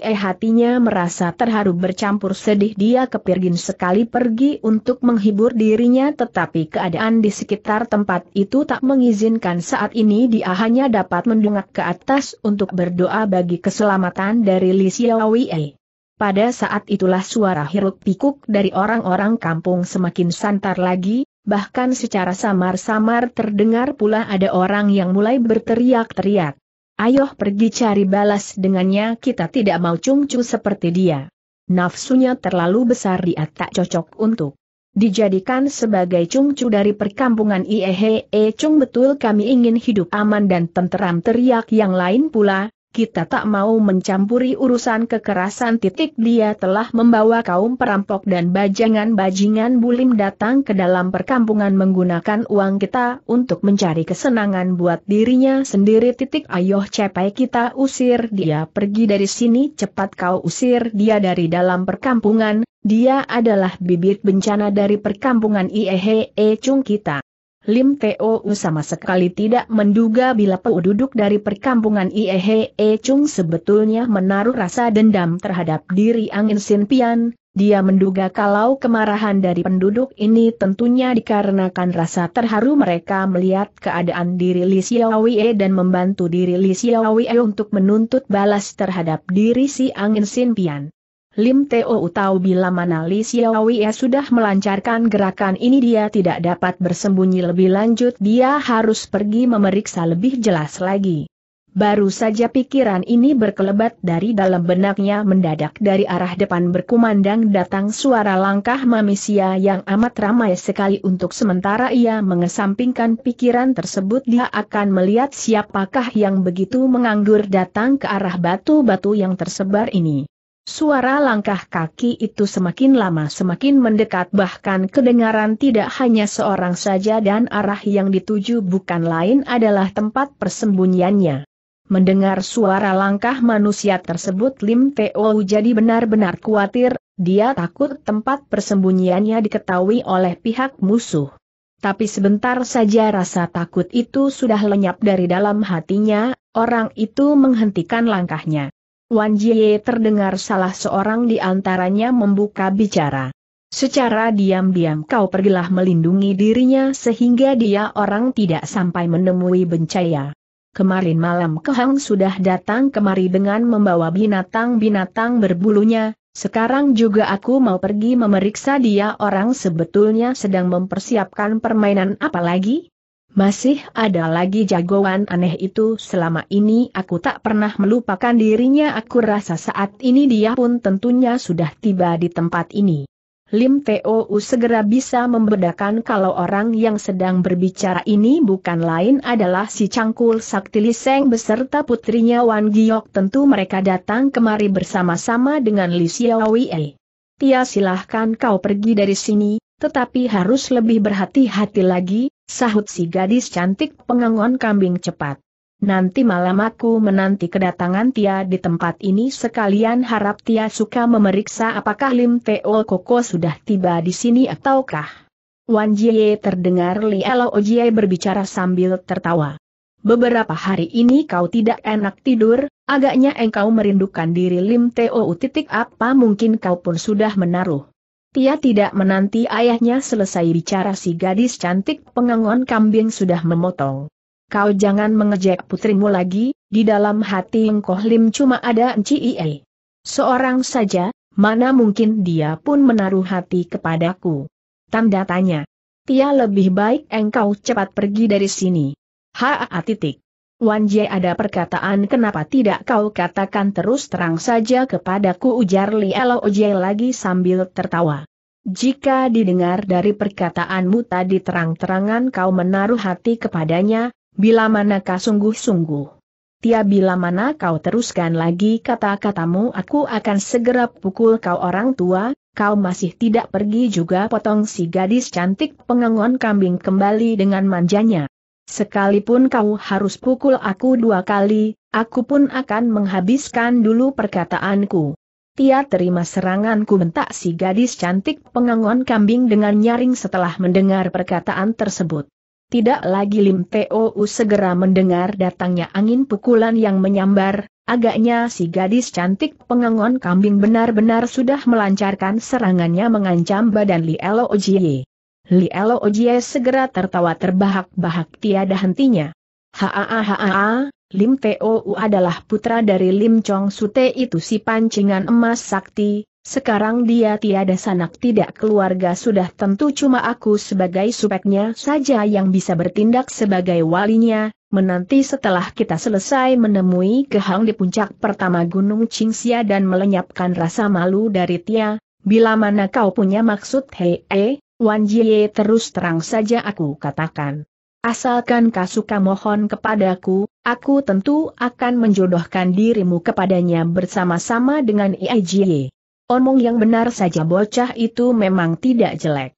S1: eh hatinya merasa terharu bercampur sedih dia kepirgin sekali pergi untuk menghibur dirinya tetapi keadaan di sekitar tempat itu tak mengizinkan saat ini dia hanya dapat mendungak ke atas untuk berdoa bagi keselamatan dari Li Eh. Pada saat itulah suara hiruk pikuk dari orang-orang kampung semakin santar lagi, bahkan secara samar-samar terdengar pula ada orang yang mulai berteriak-teriak. Ayo pergi cari balas dengannya kita tidak mau cungcu seperti dia. Nafsunya terlalu besar dia tak cocok untuk dijadikan sebagai cungcu dari perkampungan Iehe cung betul kami ingin hidup aman dan tenteram teriak yang lain pula, kita tak mau mencampuri urusan kekerasan titik dia telah membawa kaum perampok dan bajangan-bajingan bulim datang ke dalam perkampungan menggunakan uang kita untuk mencari kesenangan buat dirinya sendiri titik ayoh cepai kita usir dia pergi dari sini cepat kau usir dia dari dalam perkampungan, dia adalah bibit bencana dari perkampungan Iehe cung kita. Lim Teo sama sekali tidak menduga bila penduduk dari perkampungan Iehe e Chung sebetulnya menaruh rasa dendam terhadap diri Angin Sin Pian, dia menduga kalau kemarahan dari penduduk ini tentunya dikarenakan rasa terharu mereka melihat keadaan diri Li Xiaowie dan membantu diri Li Xiaowie untuk menuntut balas terhadap diri si Angin Sin Pian. Lim Teo tahu bila mana Li Xiaowie sudah melancarkan gerakan ini dia tidak dapat bersembunyi lebih lanjut dia harus pergi memeriksa lebih jelas lagi. Baru saja pikiran ini berkelebat dari dalam benaknya mendadak dari arah depan berkumandang datang suara langkah manusia yang amat ramai sekali untuk sementara ia mengesampingkan pikiran tersebut dia akan melihat siapakah yang begitu menganggur datang ke arah batu-batu yang tersebar ini. Suara langkah kaki itu semakin lama semakin mendekat bahkan kedengaran tidak hanya seorang saja dan arah yang dituju bukan lain adalah tempat persembunyiannya. Mendengar suara langkah manusia tersebut Lim Teo jadi benar-benar khawatir, dia takut tempat persembunyiannya diketahui oleh pihak musuh. Tapi sebentar saja rasa takut itu sudah lenyap dari dalam hatinya, orang itu menghentikan langkahnya. Wan Jie terdengar salah seorang di antaranya membuka bicara. Secara diam-diam kau pergilah melindungi dirinya sehingga dia orang tidak sampai menemui bencaya. Kemarin malam Kehang sudah datang kemari dengan membawa binatang-binatang berbulunya, sekarang juga aku mau pergi memeriksa dia orang sebetulnya sedang mempersiapkan permainan apa lagi? Masih ada lagi jagoan aneh itu selama ini aku tak pernah melupakan dirinya aku rasa saat ini dia pun tentunya sudah tiba di tempat ini. Lim T.O.U. segera bisa membedakan kalau orang yang sedang berbicara ini bukan lain adalah si Cangkul Sakti Liseng beserta putrinya Wan Giok tentu mereka datang kemari bersama-sama dengan Li Xiaowei. Tia silahkan kau pergi dari sini, tetapi harus lebih berhati-hati lagi, Sahut si gadis cantik pengangon kambing cepat. Nanti malam aku menanti kedatangan Tia di tempat ini sekalian harap Tia suka memeriksa apakah Lim Teo Koko sudah tiba di sini ataukah. Wan Jie terdengar Li Elo Jie berbicara sambil tertawa. Beberapa hari ini kau tidak enak tidur, agaknya engkau merindukan diri Lim Teo titik apa mungkin kau pun sudah menaruh Tia tidak menanti ayahnya selesai bicara si gadis cantik pengangon kambing sudah memotong. Kau jangan mengejek putrimu lagi, di dalam hati Engkoh Lim cuma ada Cie. Seorang saja, mana mungkin dia pun menaruh hati kepadaku. Tanda tanya. Tia lebih baik engkau cepat pergi dari sini. Haa titik. Wan Jie ada perkataan kenapa tidak kau katakan terus terang saja kepadaku ujar Li Elo Jie lagi sambil tertawa. Jika didengar dari perkataanmu tadi terang-terangan kau menaruh hati kepadanya, bila manakah sungguh-sungguh. Tia bila mana kau teruskan lagi kata-katamu aku akan segera pukul kau orang tua, kau masih tidak pergi juga potong si gadis cantik pengengon kambing kembali dengan manjanya. Sekalipun kau harus pukul aku dua kali, aku pun akan menghabiskan dulu perkataanku. Tia terima seranganku bentak si gadis cantik pengangon kambing dengan nyaring setelah mendengar perkataan tersebut. Tidak lagi Lim T.O.U. segera mendengar datangnya angin pukulan yang menyambar, agaknya si gadis cantik pengangon kambing benar-benar sudah melancarkan serangannya mengancam badan Li Elo Li Elo Ojie segera tertawa terbahak-bahak tiada hentinya. Haa haa, Lim Teo adalah putra dari Lim Chong Sute itu si pancingan emas sakti, sekarang dia tiada sanak tidak keluarga sudah tentu cuma aku sebagai supeknya saja yang bisa bertindak sebagai walinya, menanti setelah kita selesai menemui Kehang di puncak pertama Gunung Qingxia dan melenyapkan rasa malu dari Tia, bila mana kau punya maksud hee. -he, eh? Wan Jie terus terang saja aku katakan. Asalkan kau suka mohon kepadaku, aku tentu akan menjodohkan dirimu kepadanya bersama-sama dengan Ia Jie. Omong yang benar saja bocah itu memang tidak jelek.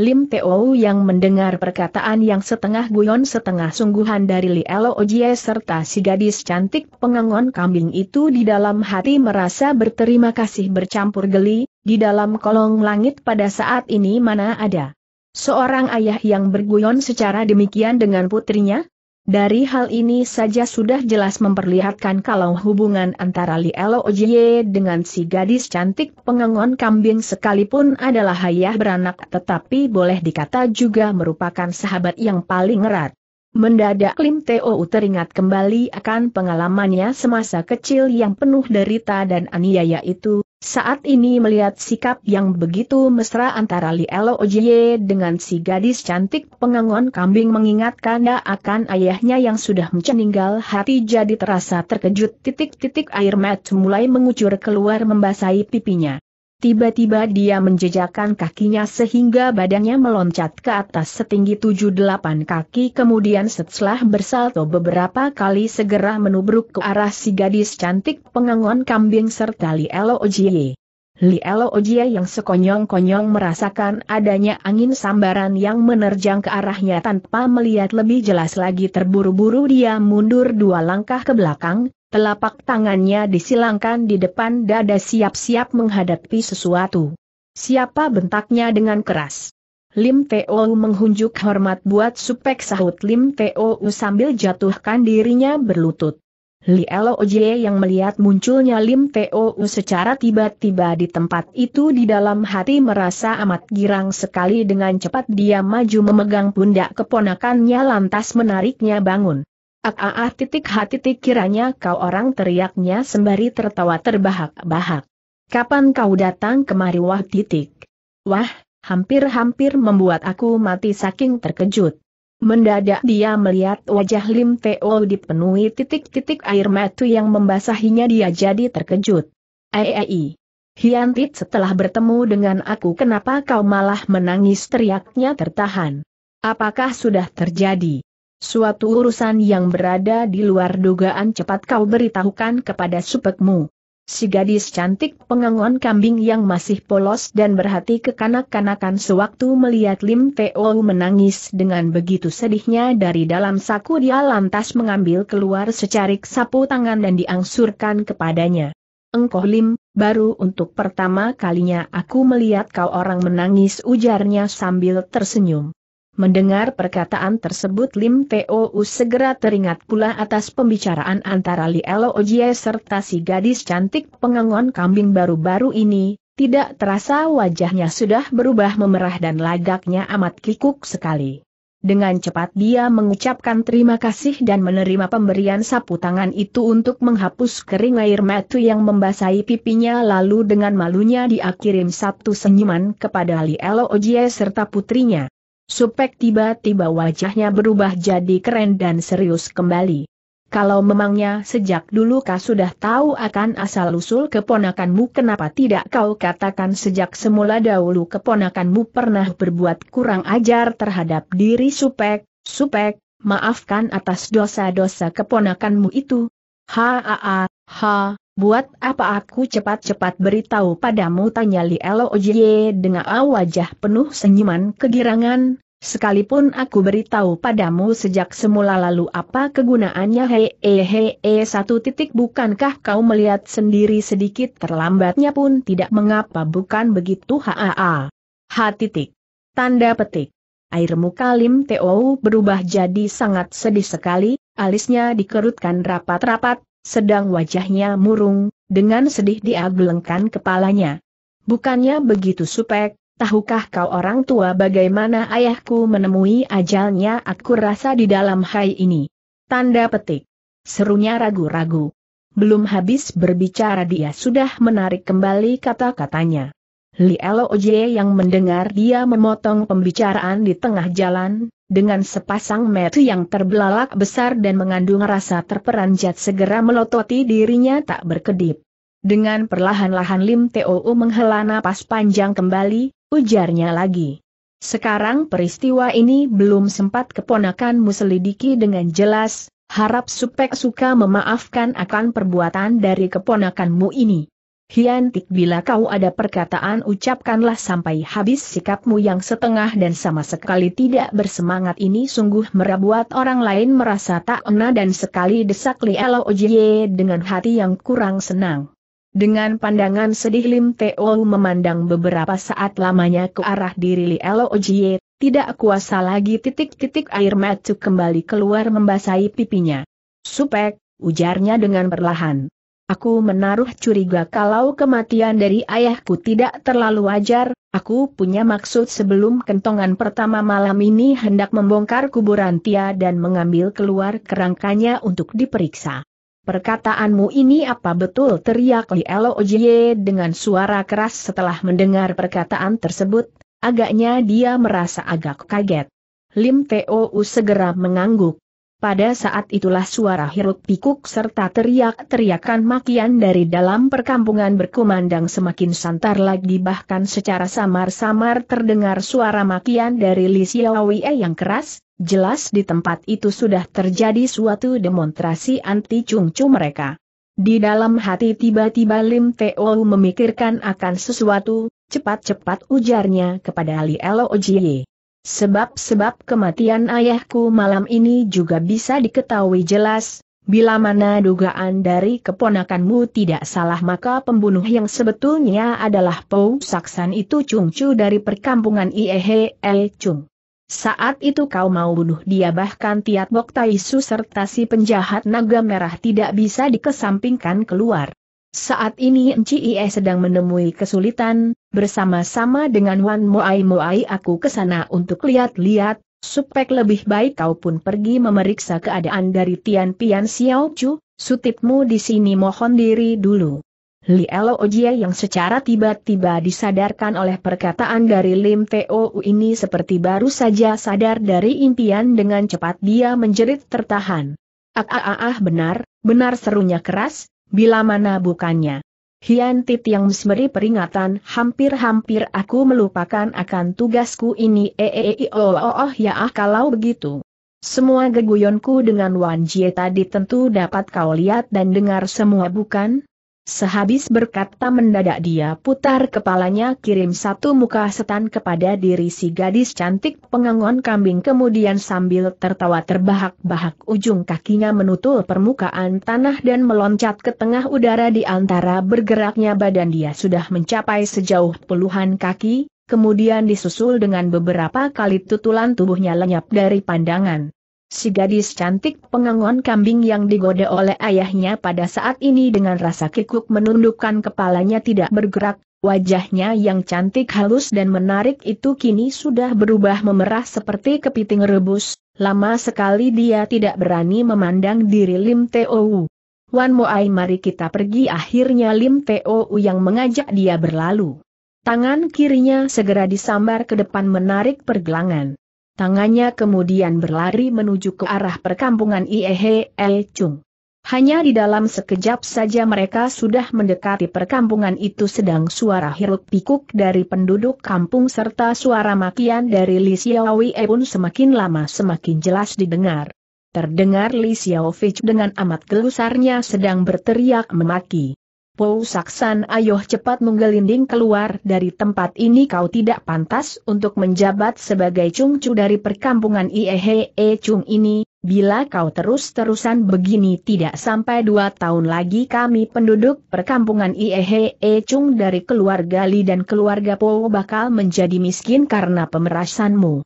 S1: Lim Teo yang mendengar perkataan yang setengah guyon setengah sungguhan dari Li Elo Ojie serta si gadis cantik pengangon kambing itu di dalam hati merasa berterima kasih bercampur geli, di dalam kolong langit pada saat ini mana ada seorang ayah yang berguyon secara demikian dengan putrinya? Dari hal ini saja sudah jelas memperlihatkan kalau hubungan antara Li Ojie dengan si gadis cantik pengengon kambing sekalipun adalah ayah beranak tetapi boleh dikata juga merupakan sahabat yang paling erat. Mendadak Lim Teo teringat kembali akan pengalamannya semasa kecil yang penuh derita dan aniaya itu, saat ini melihat sikap yang begitu mesra antara Lielo Ojie dengan si gadis cantik pengangon kambing mengingatkan akan ayahnya yang sudah meninggal hati jadi terasa terkejut titik-titik air mata mulai mengucur keluar membasahi pipinya. Tiba-tiba dia menjejakkan kakinya sehingga badannya meloncat ke atas setinggi 7-8 kaki kemudian setelah bersalto beberapa kali segera menubruk ke arah si gadis cantik pengangon kambing serta Li Elo Ojie. Li Elo Ojie yang sekonyong-konyong merasakan adanya angin sambaran yang menerjang ke arahnya tanpa melihat lebih jelas lagi terburu-buru dia mundur dua langkah ke belakang, Telapak tangannya disilangkan di depan dada siap-siap menghadapi sesuatu. Siapa bentaknya dengan keras. Lim Teo menghunjuk hormat buat supek sahut Lim Teo sambil jatuhkan dirinya berlutut. Li Elo yang melihat munculnya Lim Teo secara tiba-tiba di tempat itu di dalam hati merasa amat girang sekali dengan cepat dia maju memegang pundak keponakannya lantas menariknya bangun. Aa titik hati kiranya kau orang teriaknya sembari tertawa terbahak-bahak. Kapan kau datang kemari wah titik? Wah, hampir-hampir membuat aku mati saking terkejut. Mendadak dia melihat wajah Lim Teo dipenuhi titik-titik air mata yang membasahinya dia jadi terkejut. Aei, Hiantit setelah bertemu dengan aku kenapa kau malah menangis teriaknya tertahan. Apakah sudah terjadi? Suatu urusan yang berada di luar dugaan cepat kau beritahukan kepada supekmu. Si gadis cantik pengangon kambing yang masih polos dan berhati kekanak-kanakan sewaktu melihat Lim Teo menangis dengan begitu sedihnya dari dalam saku dia lantas mengambil keluar secarik sapu tangan dan diangsurkan kepadanya. Engkau Lim, baru untuk pertama kalinya aku melihat kau orang menangis ujarnya sambil tersenyum. Mendengar perkataan tersebut Lim Teo segera teringat pula atas pembicaraan antara Li Elo Ojie serta si gadis cantik pengangon kambing baru-baru ini, tidak terasa wajahnya sudah berubah memerah dan lagaknya amat kikuk sekali. Dengan cepat dia mengucapkan terima kasih dan menerima pemberian sapu tangan itu untuk menghapus kering air mata yang membasahi pipinya lalu dengan malunya dia kirim satu senyuman kepada Li Elo Ojie serta putrinya. Supek tiba-tiba wajahnya berubah jadi keren dan serius kembali. Kalau memangnya sejak dulu kau sudah tahu akan asal-usul keponakanmu kenapa tidak kau katakan sejak semula dahulu keponakanmu pernah berbuat kurang ajar terhadap diri Supek, Supek, maafkan atas dosa-dosa keponakanmu itu. Ha ha ha, ha Buat apa aku cepat-cepat beritahu padamu tanya Li Ojiye dengan wajah penuh senyuman kegirangan, sekalipun aku beritahu padamu sejak semula lalu apa kegunaannya hehehe satu titik bukankah kau melihat sendiri sedikit terlambatnya pun tidak mengapa bukan begitu haa. ha titik. Tanda petik. Air muka Lim Teo berubah jadi sangat sedih sekali, alisnya dikerutkan rapat-rapat, sedang wajahnya murung, dengan sedih dia gelengkan kepalanya. Bukannya begitu supek, tahukah kau orang tua bagaimana ayahku menemui ajalnya aku rasa di dalam hai ini. Tanda petik. Serunya ragu-ragu. Belum habis berbicara dia sudah menarik kembali kata-katanya. Li Elo Oje yang mendengar dia memotong pembicaraan di tengah jalan, dengan sepasang mata yang terbelalak besar dan mengandung rasa terperanjat segera melototi dirinya tak berkedip. Dengan perlahan-lahan Lim Teo menghela napas panjang kembali, ujarnya lagi. Sekarang peristiwa ini belum sempat keponakanmu selidiki dengan jelas, harap Supek suka memaafkan akan perbuatan dari keponakanmu ini. Hiantik bila kau ada perkataan ucapkanlah sampai habis sikapmu yang setengah dan sama sekali tidak bersemangat ini sungguh merabuat orang lain merasa tak enak dan sekali desak Li Ojie dengan hati yang kurang senang. Dengan pandangan sedih Lim Teo memandang beberapa saat lamanya ke arah diri Li Ojie, tidak kuasa lagi titik-titik air mata kembali keluar membasahi pipinya. Supek, ujarnya dengan perlahan. Aku menaruh curiga kalau kematian dari ayahku tidak terlalu wajar, aku punya maksud sebelum kentongan pertama malam ini hendak membongkar kuburan Tia dan mengambil keluar kerangkanya untuk diperiksa. Perkataanmu ini apa betul teriak Li Ojie dengan suara keras setelah mendengar perkataan tersebut, agaknya dia merasa agak kaget. Lim Teo segera mengangguk. Pada saat itulah suara hiruk pikuk serta teriak-teriakan makian dari dalam perkampungan berkumandang semakin santar lagi bahkan secara samar-samar terdengar suara makian dari Li Xiaowie yang keras, jelas di tempat itu sudah terjadi suatu demonstrasi anti cungcu mereka. Di dalam hati tiba-tiba Lim Teo memikirkan akan sesuatu, cepat-cepat ujarnya kepada Li Lojie. Sebab-sebab kematian ayahku malam ini juga bisa diketahui jelas, bila mana dugaan dari keponakanmu tidak salah maka pembunuh yang sebetulnya adalah Pou Saksan itu Cungcu dari perkampungan Iehe El Chung. Saat itu kau mau bunuh dia bahkan Tiat Bok Taisu serta si penjahat naga merah tidak bisa dikesampingkan keluar. Saat ini Nci e sedang menemui kesulitan, bersama-sama dengan Wan Moai Moai aku ke sana untuk lihat-lihat, supek lebih baik kau pun pergi memeriksa keadaan dari Tian Pian Xiao Chu, sutipmu di sini mohon diri dulu. Li Elo Ojie yang secara tiba-tiba disadarkan oleh perkataan dari Lim Teo ini seperti baru saja sadar dari impian dengan cepat dia menjerit tertahan. ah ah, ah, ah benar, benar serunya keras, bila mana bukannya. Hian Tit yang memberi peringatan hampir-hampir aku melupakan akan tugasku ini Ee e, e, oh, oh, oh, oh ya ah kalau begitu. Semua geguyonku dengan Wan Jie tadi tentu dapat kau lihat dan dengar semua bukan? Sehabis berkata mendadak dia putar kepalanya kirim satu muka setan kepada diri si gadis cantik pengangon kambing kemudian sambil tertawa terbahak-bahak ujung kakinya menutul permukaan tanah dan meloncat ke tengah udara di antara bergeraknya badan dia sudah mencapai sejauh puluhan kaki, kemudian disusul dengan beberapa kali tutulan tubuhnya lenyap dari pandangan. Si gadis cantik pengangon kambing yang digoda oleh ayahnya pada saat ini dengan rasa kikuk menundukkan kepalanya tidak bergerak, wajahnya yang cantik halus dan menarik itu kini sudah berubah memerah seperti kepiting rebus, lama sekali dia tidak berani memandang diri Lim Teo Wan Moai mari kita pergi akhirnya Lim Teo yang mengajak dia berlalu. Tangan kirinya segera disambar ke depan menarik pergelangan. Tangannya kemudian berlari menuju ke arah perkampungan Iehe El Chung. Hanya di dalam sekejap saja mereka sudah mendekati perkampungan itu sedang suara hiruk pikuk dari penduduk kampung serta suara makian dari Li Xiaowie pun semakin lama semakin jelas didengar. Terdengar Li Xiaowie dengan amat gelusarnya sedang berteriak memaki. Pou Saksan ayoh cepat menggelinding keluar dari tempat ini kau tidak pantas untuk menjabat sebagai cungcu dari perkampungan Iehe -e Chung ini, bila kau terus-terusan begini tidak sampai dua tahun lagi kami penduduk perkampungan Iehe -e Chung dari keluarga Li dan keluarga Pou bakal menjadi miskin karena pemerasanmu.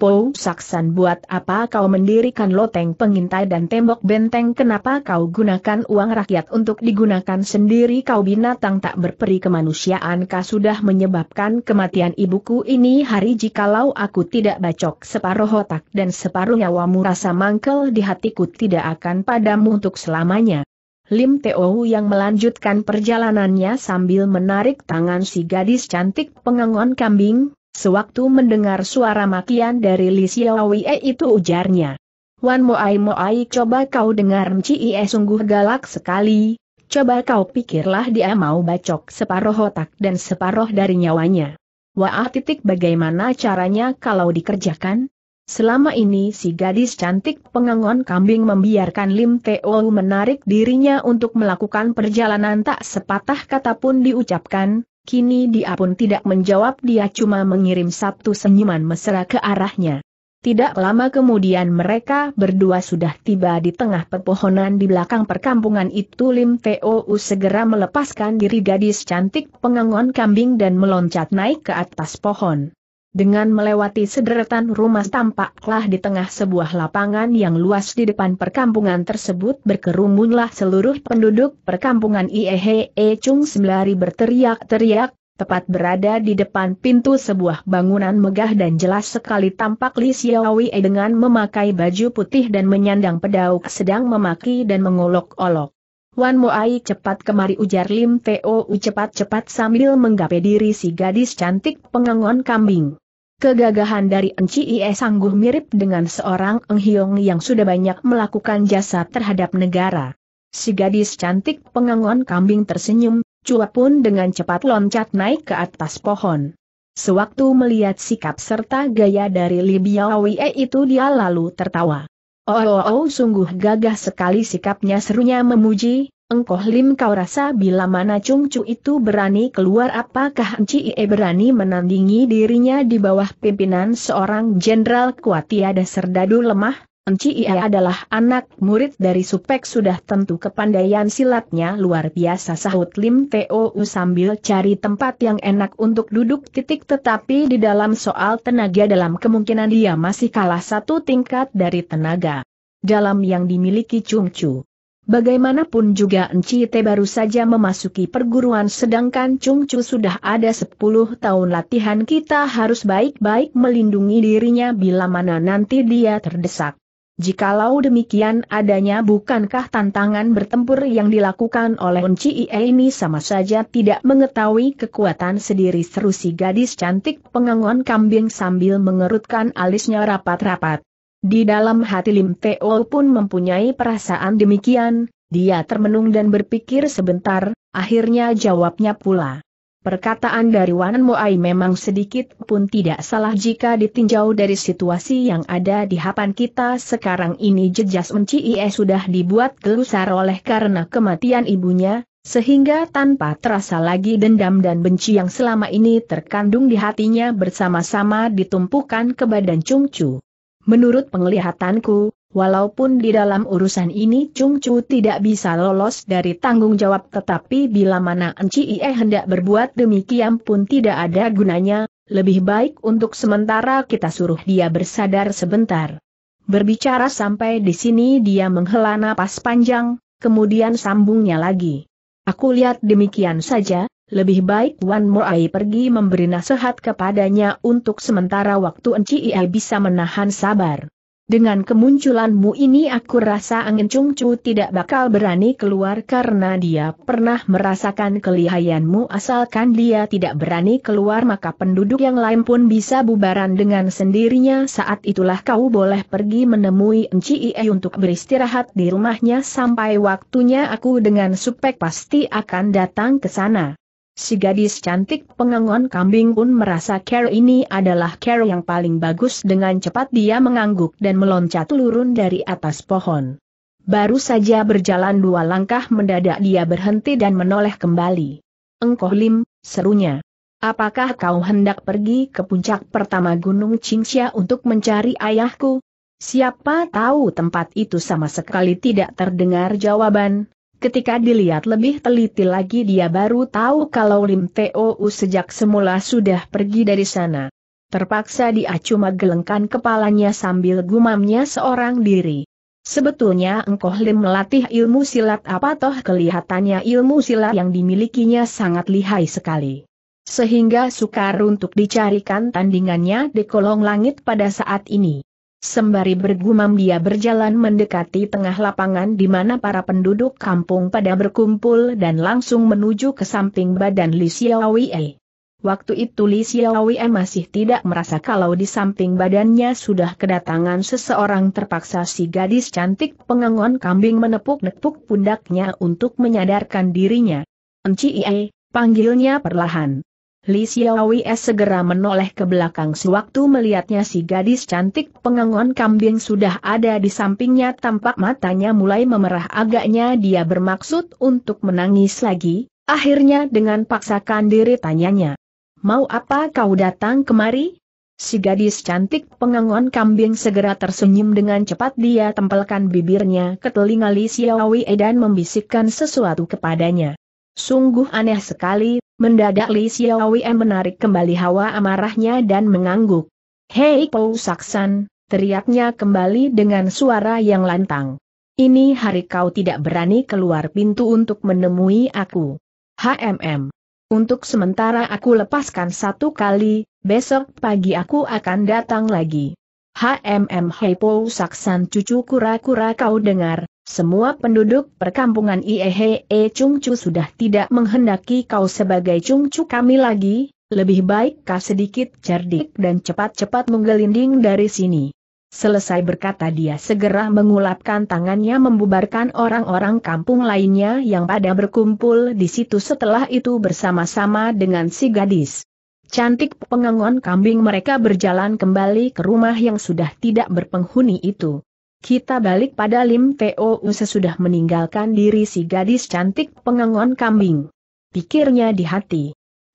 S1: Po Saksan buat apa kau mendirikan loteng pengintai dan tembok benteng kenapa kau gunakan uang rakyat untuk digunakan sendiri kau binatang tak berperi kemanusiaan kau sudah menyebabkan kematian ibuku ini hari jikalau aku tidak bacok separuh otak dan separuh nyawamu rasa mangkel di hatiku tidak akan padamu untuk selamanya. Lim Teo yang melanjutkan perjalanannya sambil menarik tangan si gadis cantik pengangon kambing, Sewaktu mendengar suara makian dari Li Xiaowei eh, itu ujarnya. Wan Moai Moai coba kau dengar Ie sungguh galak sekali, coba kau pikirlah dia mau bacok separoh otak dan separoh dari nyawanya. Wah titik bagaimana caranya kalau dikerjakan? Selama ini si gadis cantik pengangon kambing membiarkan Lim Teo menarik dirinya untuk melakukan perjalanan tak sepatah kata pun diucapkan, Kini dia pun tidak menjawab dia cuma mengirim satu senyuman mesra ke arahnya. Tidak lama kemudian mereka berdua sudah tiba di tengah pepohonan di belakang perkampungan itu Lim tou segera melepaskan diri gadis cantik pengangon kambing dan meloncat naik ke atas pohon dengan melewati sederetan rumah tampaklah di tengah sebuah lapangan yang luas di depan perkampungan tersebut berkerumunlah seluruh penduduk perkampungan Iehe Chung sembari berteriak-teriak, tepat berada di depan pintu sebuah bangunan megah dan jelas sekali tampak Li Xiaowei dengan memakai baju putih dan menyandang pedau sedang memaki dan mengolok-olok. Wan Moai cepat kemari ujar Lim Teo cepat-cepat sambil menggapai diri si gadis cantik pengangon kambing. Kegagahan dari Enci Ie sangguh mirip dengan seorang Eng Hiong yang sudah banyak melakukan jasa terhadap negara. Si gadis cantik pengangon kambing tersenyum, Cua pun dengan cepat loncat naik ke atas pohon. Sewaktu melihat sikap serta gaya dari Wei itu dia lalu tertawa. Oh, oh, oh sungguh gagah sekali sikapnya serunya memuji, engkoh lim kau rasa bila mana Cung Cu itu berani keluar apakah Cie berani menandingi dirinya di bawah pimpinan seorang jenderal kuat tiada serdadu lemah? Enci Ia adalah anak murid dari Supek sudah tentu kepandaian silatnya luar biasa sahut Lim Teo sambil cari tempat yang enak untuk duduk titik tetapi di dalam soal tenaga dalam kemungkinan dia masih kalah satu tingkat dari tenaga dalam yang dimiliki Chung Chu. Bagaimanapun juga Enci Te baru saja memasuki perguruan sedangkan Chung Chu sudah ada 10 tahun latihan kita harus baik-baik melindungi dirinya bila mana nanti dia terdesak. Jikalau demikian adanya bukankah tantangan bertempur yang dilakukan oleh Unci ini sama saja tidak mengetahui kekuatan sendiri seru si gadis cantik pengangon kambing sambil mengerutkan alisnya rapat-rapat. Di dalam hati Lim Teo pun mempunyai perasaan demikian, dia termenung dan berpikir sebentar, akhirnya jawabnya pula. Perkataan dari Wan Moai memang sedikit pun tidak salah jika ditinjau dari situasi yang ada di hapan kita sekarang ini jejas Ie sudah dibuat gelusar oleh karena kematian ibunya, sehingga tanpa terasa lagi dendam dan benci yang selama ini terkandung di hatinya bersama-sama ditumpukan ke badan Chung Chu. Menurut penglihatanku, Walaupun di dalam urusan ini Chung Chu tidak bisa lolos dari tanggung jawab tetapi bila mana Enci Ie hendak berbuat demikian pun tidak ada gunanya, lebih baik untuk sementara kita suruh dia bersadar sebentar. Berbicara sampai di sini dia menghela napas panjang, kemudian sambungnya lagi. Aku lihat demikian saja, lebih baik Wan Moai pergi memberi nasihat kepadanya untuk sementara waktu Enci Ie bisa menahan sabar. Dengan kemunculanmu ini aku rasa angin cungcu tidak bakal berani keluar karena dia pernah merasakan kelihayanmu asalkan dia tidak berani keluar maka penduduk yang lain pun bisa bubaran dengan sendirinya saat itulah kau boleh pergi menemui Enci Ie untuk beristirahat di rumahnya sampai waktunya aku dengan supek pasti akan datang ke sana. Si gadis cantik pengangon kambing pun merasa care ini adalah care yang paling bagus dengan cepat dia mengangguk dan meloncat turun dari atas pohon. Baru saja berjalan dua langkah mendadak dia berhenti dan menoleh kembali. Engkoh Lim, serunya. Apakah kau hendak pergi ke puncak pertama Gunung Qingxia untuk mencari ayahku? Siapa tahu tempat itu sama sekali tidak terdengar jawaban, Ketika dilihat lebih teliti lagi dia baru tahu kalau Lim Teo sejak semula sudah pergi dari sana. Terpaksa dia cuma gelengkan kepalanya sambil gumamnya seorang diri. Sebetulnya Engkoh Lim melatih ilmu silat apa toh kelihatannya ilmu silat yang dimilikinya sangat lihai sekali. Sehingga sukar untuk dicarikan tandingannya di kolong langit pada saat ini. Sembari bergumam dia berjalan mendekati tengah lapangan di mana para penduduk kampung pada berkumpul dan langsung menuju ke samping badan Li Xiaowei. Waktu itu Li Xiaowei masih tidak merasa kalau di samping badannya sudah kedatangan seseorang terpaksa si gadis cantik pengangon kambing menepuk-nepuk pundaknya untuk menyadarkan dirinya. Enci panggilnya perlahan. Li Xiaowies segera menoleh ke belakang sewaktu melihatnya si gadis cantik pengangon kambing sudah ada di sampingnya tampak matanya mulai memerah agaknya dia bermaksud untuk menangis lagi, akhirnya dengan paksakan diri tanyanya. Mau apa kau datang kemari? Si gadis cantik pengangon kambing segera tersenyum dengan cepat dia tempelkan bibirnya ke telinga Li Xiaowei dan membisikkan sesuatu kepadanya. Sungguh aneh sekali, Mendadak Li Xiaowei menarik kembali hawa amarahnya dan mengangguk. Hei Pou Saksan, teriaknya kembali dengan suara yang lantang. Ini hari kau tidak berani keluar pintu untuk menemui aku. HMM. Untuk sementara aku lepaskan satu kali, besok pagi aku akan datang lagi. HMM Hei Pou Saksan cucu kura-kura kau dengar, semua penduduk perkampungan Iehe Cungcu sudah tidak menghendaki kau sebagai Cungcu kami lagi, lebih baik kau sedikit cerdik dan cepat-cepat menggelinding dari sini. Selesai berkata dia segera mengulapkan tangannya membubarkan orang-orang kampung lainnya yang pada berkumpul di situ setelah itu bersama-sama dengan si gadis. Cantik pengangon kambing mereka berjalan kembali ke rumah yang sudah tidak berpenghuni itu. Kita balik pada Lim Teo sesudah meninggalkan diri si gadis cantik pengangon kambing. Pikirnya di hati.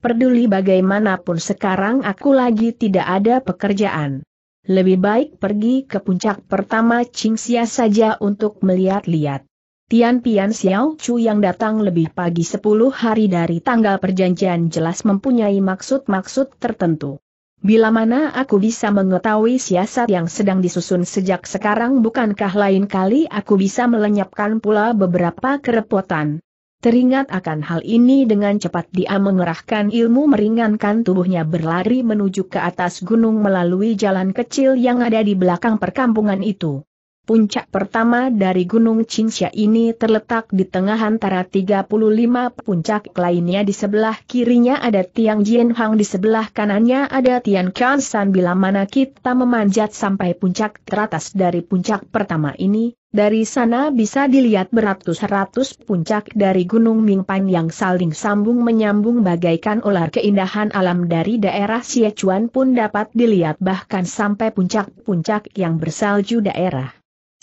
S1: Peduli bagaimanapun sekarang aku lagi tidak ada pekerjaan. Lebih baik pergi ke puncak pertama Qingxia saja untuk melihat-lihat. Tian Pian Xiao Chu yang datang lebih pagi 10 hari dari tanggal perjanjian jelas mempunyai maksud-maksud tertentu. Bila mana aku bisa mengetahui siasat yang sedang disusun sejak sekarang bukankah lain kali aku bisa melenyapkan pula beberapa kerepotan. Teringat akan hal ini dengan cepat dia mengerahkan ilmu meringankan tubuhnya berlari menuju ke atas gunung melalui jalan kecil yang ada di belakang perkampungan itu. Puncak pertama dari Gunung Cinsia ini terletak di tengah antara 35 puncak lainnya di sebelah kirinya ada Tiang Jianhang di sebelah kanannya ada Tian Kansan bila mana kita memanjat sampai puncak teratas dari puncak pertama ini, dari sana bisa dilihat beratus-ratus puncak dari Gunung Mingpan yang saling sambung menyambung bagaikan ular keindahan alam dari daerah Sichuan pun dapat dilihat bahkan sampai puncak-puncak yang bersalju daerah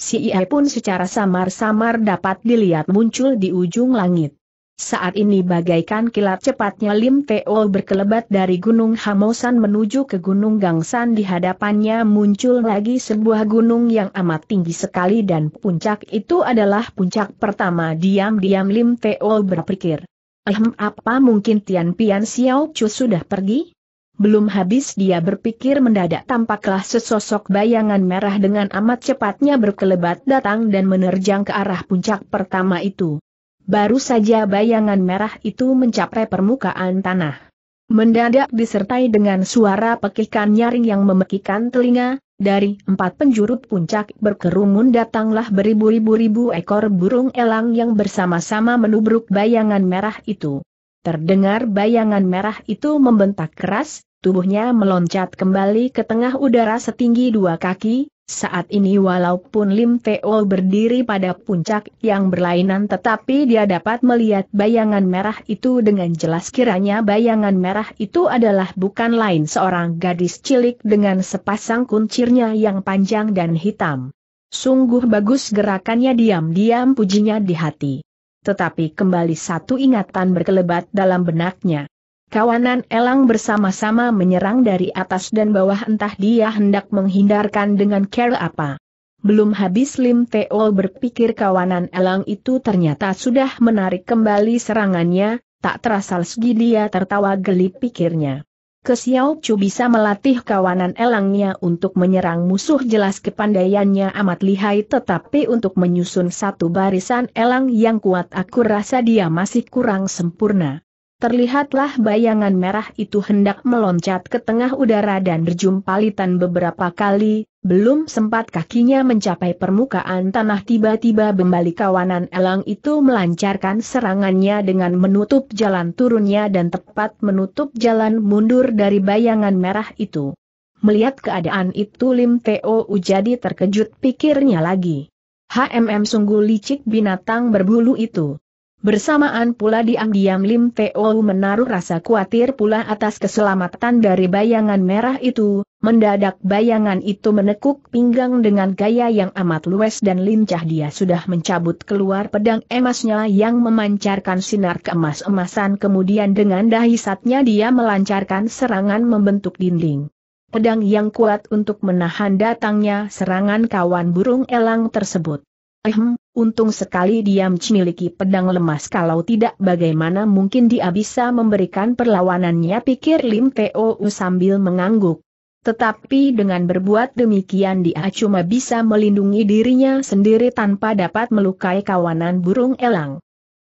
S1: Si Ie pun secara samar-samar dapat dilihat muncul di ujung langit. Saat ini bagaikan kilat cepatnya Lim Teo berkelebat dari Gunung Hamosan menuju ke Gunung Gangsan di hadapannya muncul lagi sebuah gunung yang amat tinggi sekali dan puncak itu adalah puncak pertama diam-diam Lim Teo berpikir. Ehm apa mungkin Tian Pian Xiao Chu sudah pergi? Belum habis dia berpikir mendadak tampaklah sesosok bayangan merah dengan amat cepatnya berkelebat datang dan menerjang ke arah puncak pertama itu. Baru saja bayangan merah itu mencapai permukaan tanah. Mendadak disertai dengan suara pekikan nyaring yang memekikan telinga, dari empat penjuru puncak berkerumun datanglah beribu-ribu ribu ekor burung elang yang bersama-sama menubruk bayangan merah itu. Terdengar bayangan merah itu membentak keras, tubuhnya meloncat kembali ke tengah udara setinggi dua kaki, saat ini walaupun Lim Teo berdiri pada puncak yang berlainan tetapi dia dapat melihat bayangan merah itu dengan jelas kiranya bayangan merah itu adalah bukan lain seorang gadis cilik dengan sepasang kuncirnya yang panjang dan hitam. Sungguh bagus gerakannya diam-diam pujinya di hati tetapi kembali satu ingatan berkelebat dalam benaknya. Kawanan elang bersama-sama menyerang dari atas dan bawah entah dia hendak menghindarkan dengan care apa. Belum habis Lim Teol berpikir kawanan elang itu ternyata sudah menarik kembali serangannya, tak terasa segi dia tertawa geli pikirnya. Ke Xiao Chu bisa melatih kawanan elangnya untuk menyerang musuh jelas kepandaiannya amat lihai tetapi untuk menyusun satu barisan elang yang kuat aku rasa dia masih kurang sempurna. Terlihatlah bayangan merah itu hendak meloncat ke tengah udara dan berjumpalitan beberapa kali, belum sempat kakinya mencapai permukaan tanah tiba-tiba Bembali kawanan elang itu melancarkan serangannya dengan menutup jalan turunnya dan tepat menutup jalan mundur dari bayangan merah itu. Melihat keadaan itu Lim Teo jadi terkejut pikirnya lagi. HMM sungguh licik binatang berbulu itu. Bersamaan pula diam-diam Lim Teo menaruh rasa khawatir pula atas keselamatan dari bayangan merah itu, Mendadak bayangan itu menekuk pinggang dengan gaya yang amat luwes dan lincah dia sudah mencabut keluar pedang emasnya yang memancarkan sinar keemas-emasan kemudian dengan dahisatnya dia melancarkan serangan membentuk dinding. Pedang yang kuat untuk menahan datangnya serangan kawan burung elang tersebut. Ehem, untung sekali dia memiliki pedang lemas kalau tidak bagaimana mungkin dia bisa memberikan perlawanannya pikir Lim Teo sambil mengangguk. Tetapi dengan berbuat demikian dia cuma bisa melindungi dirinya sendiri tanpa dapat melukai kawanan burung elang.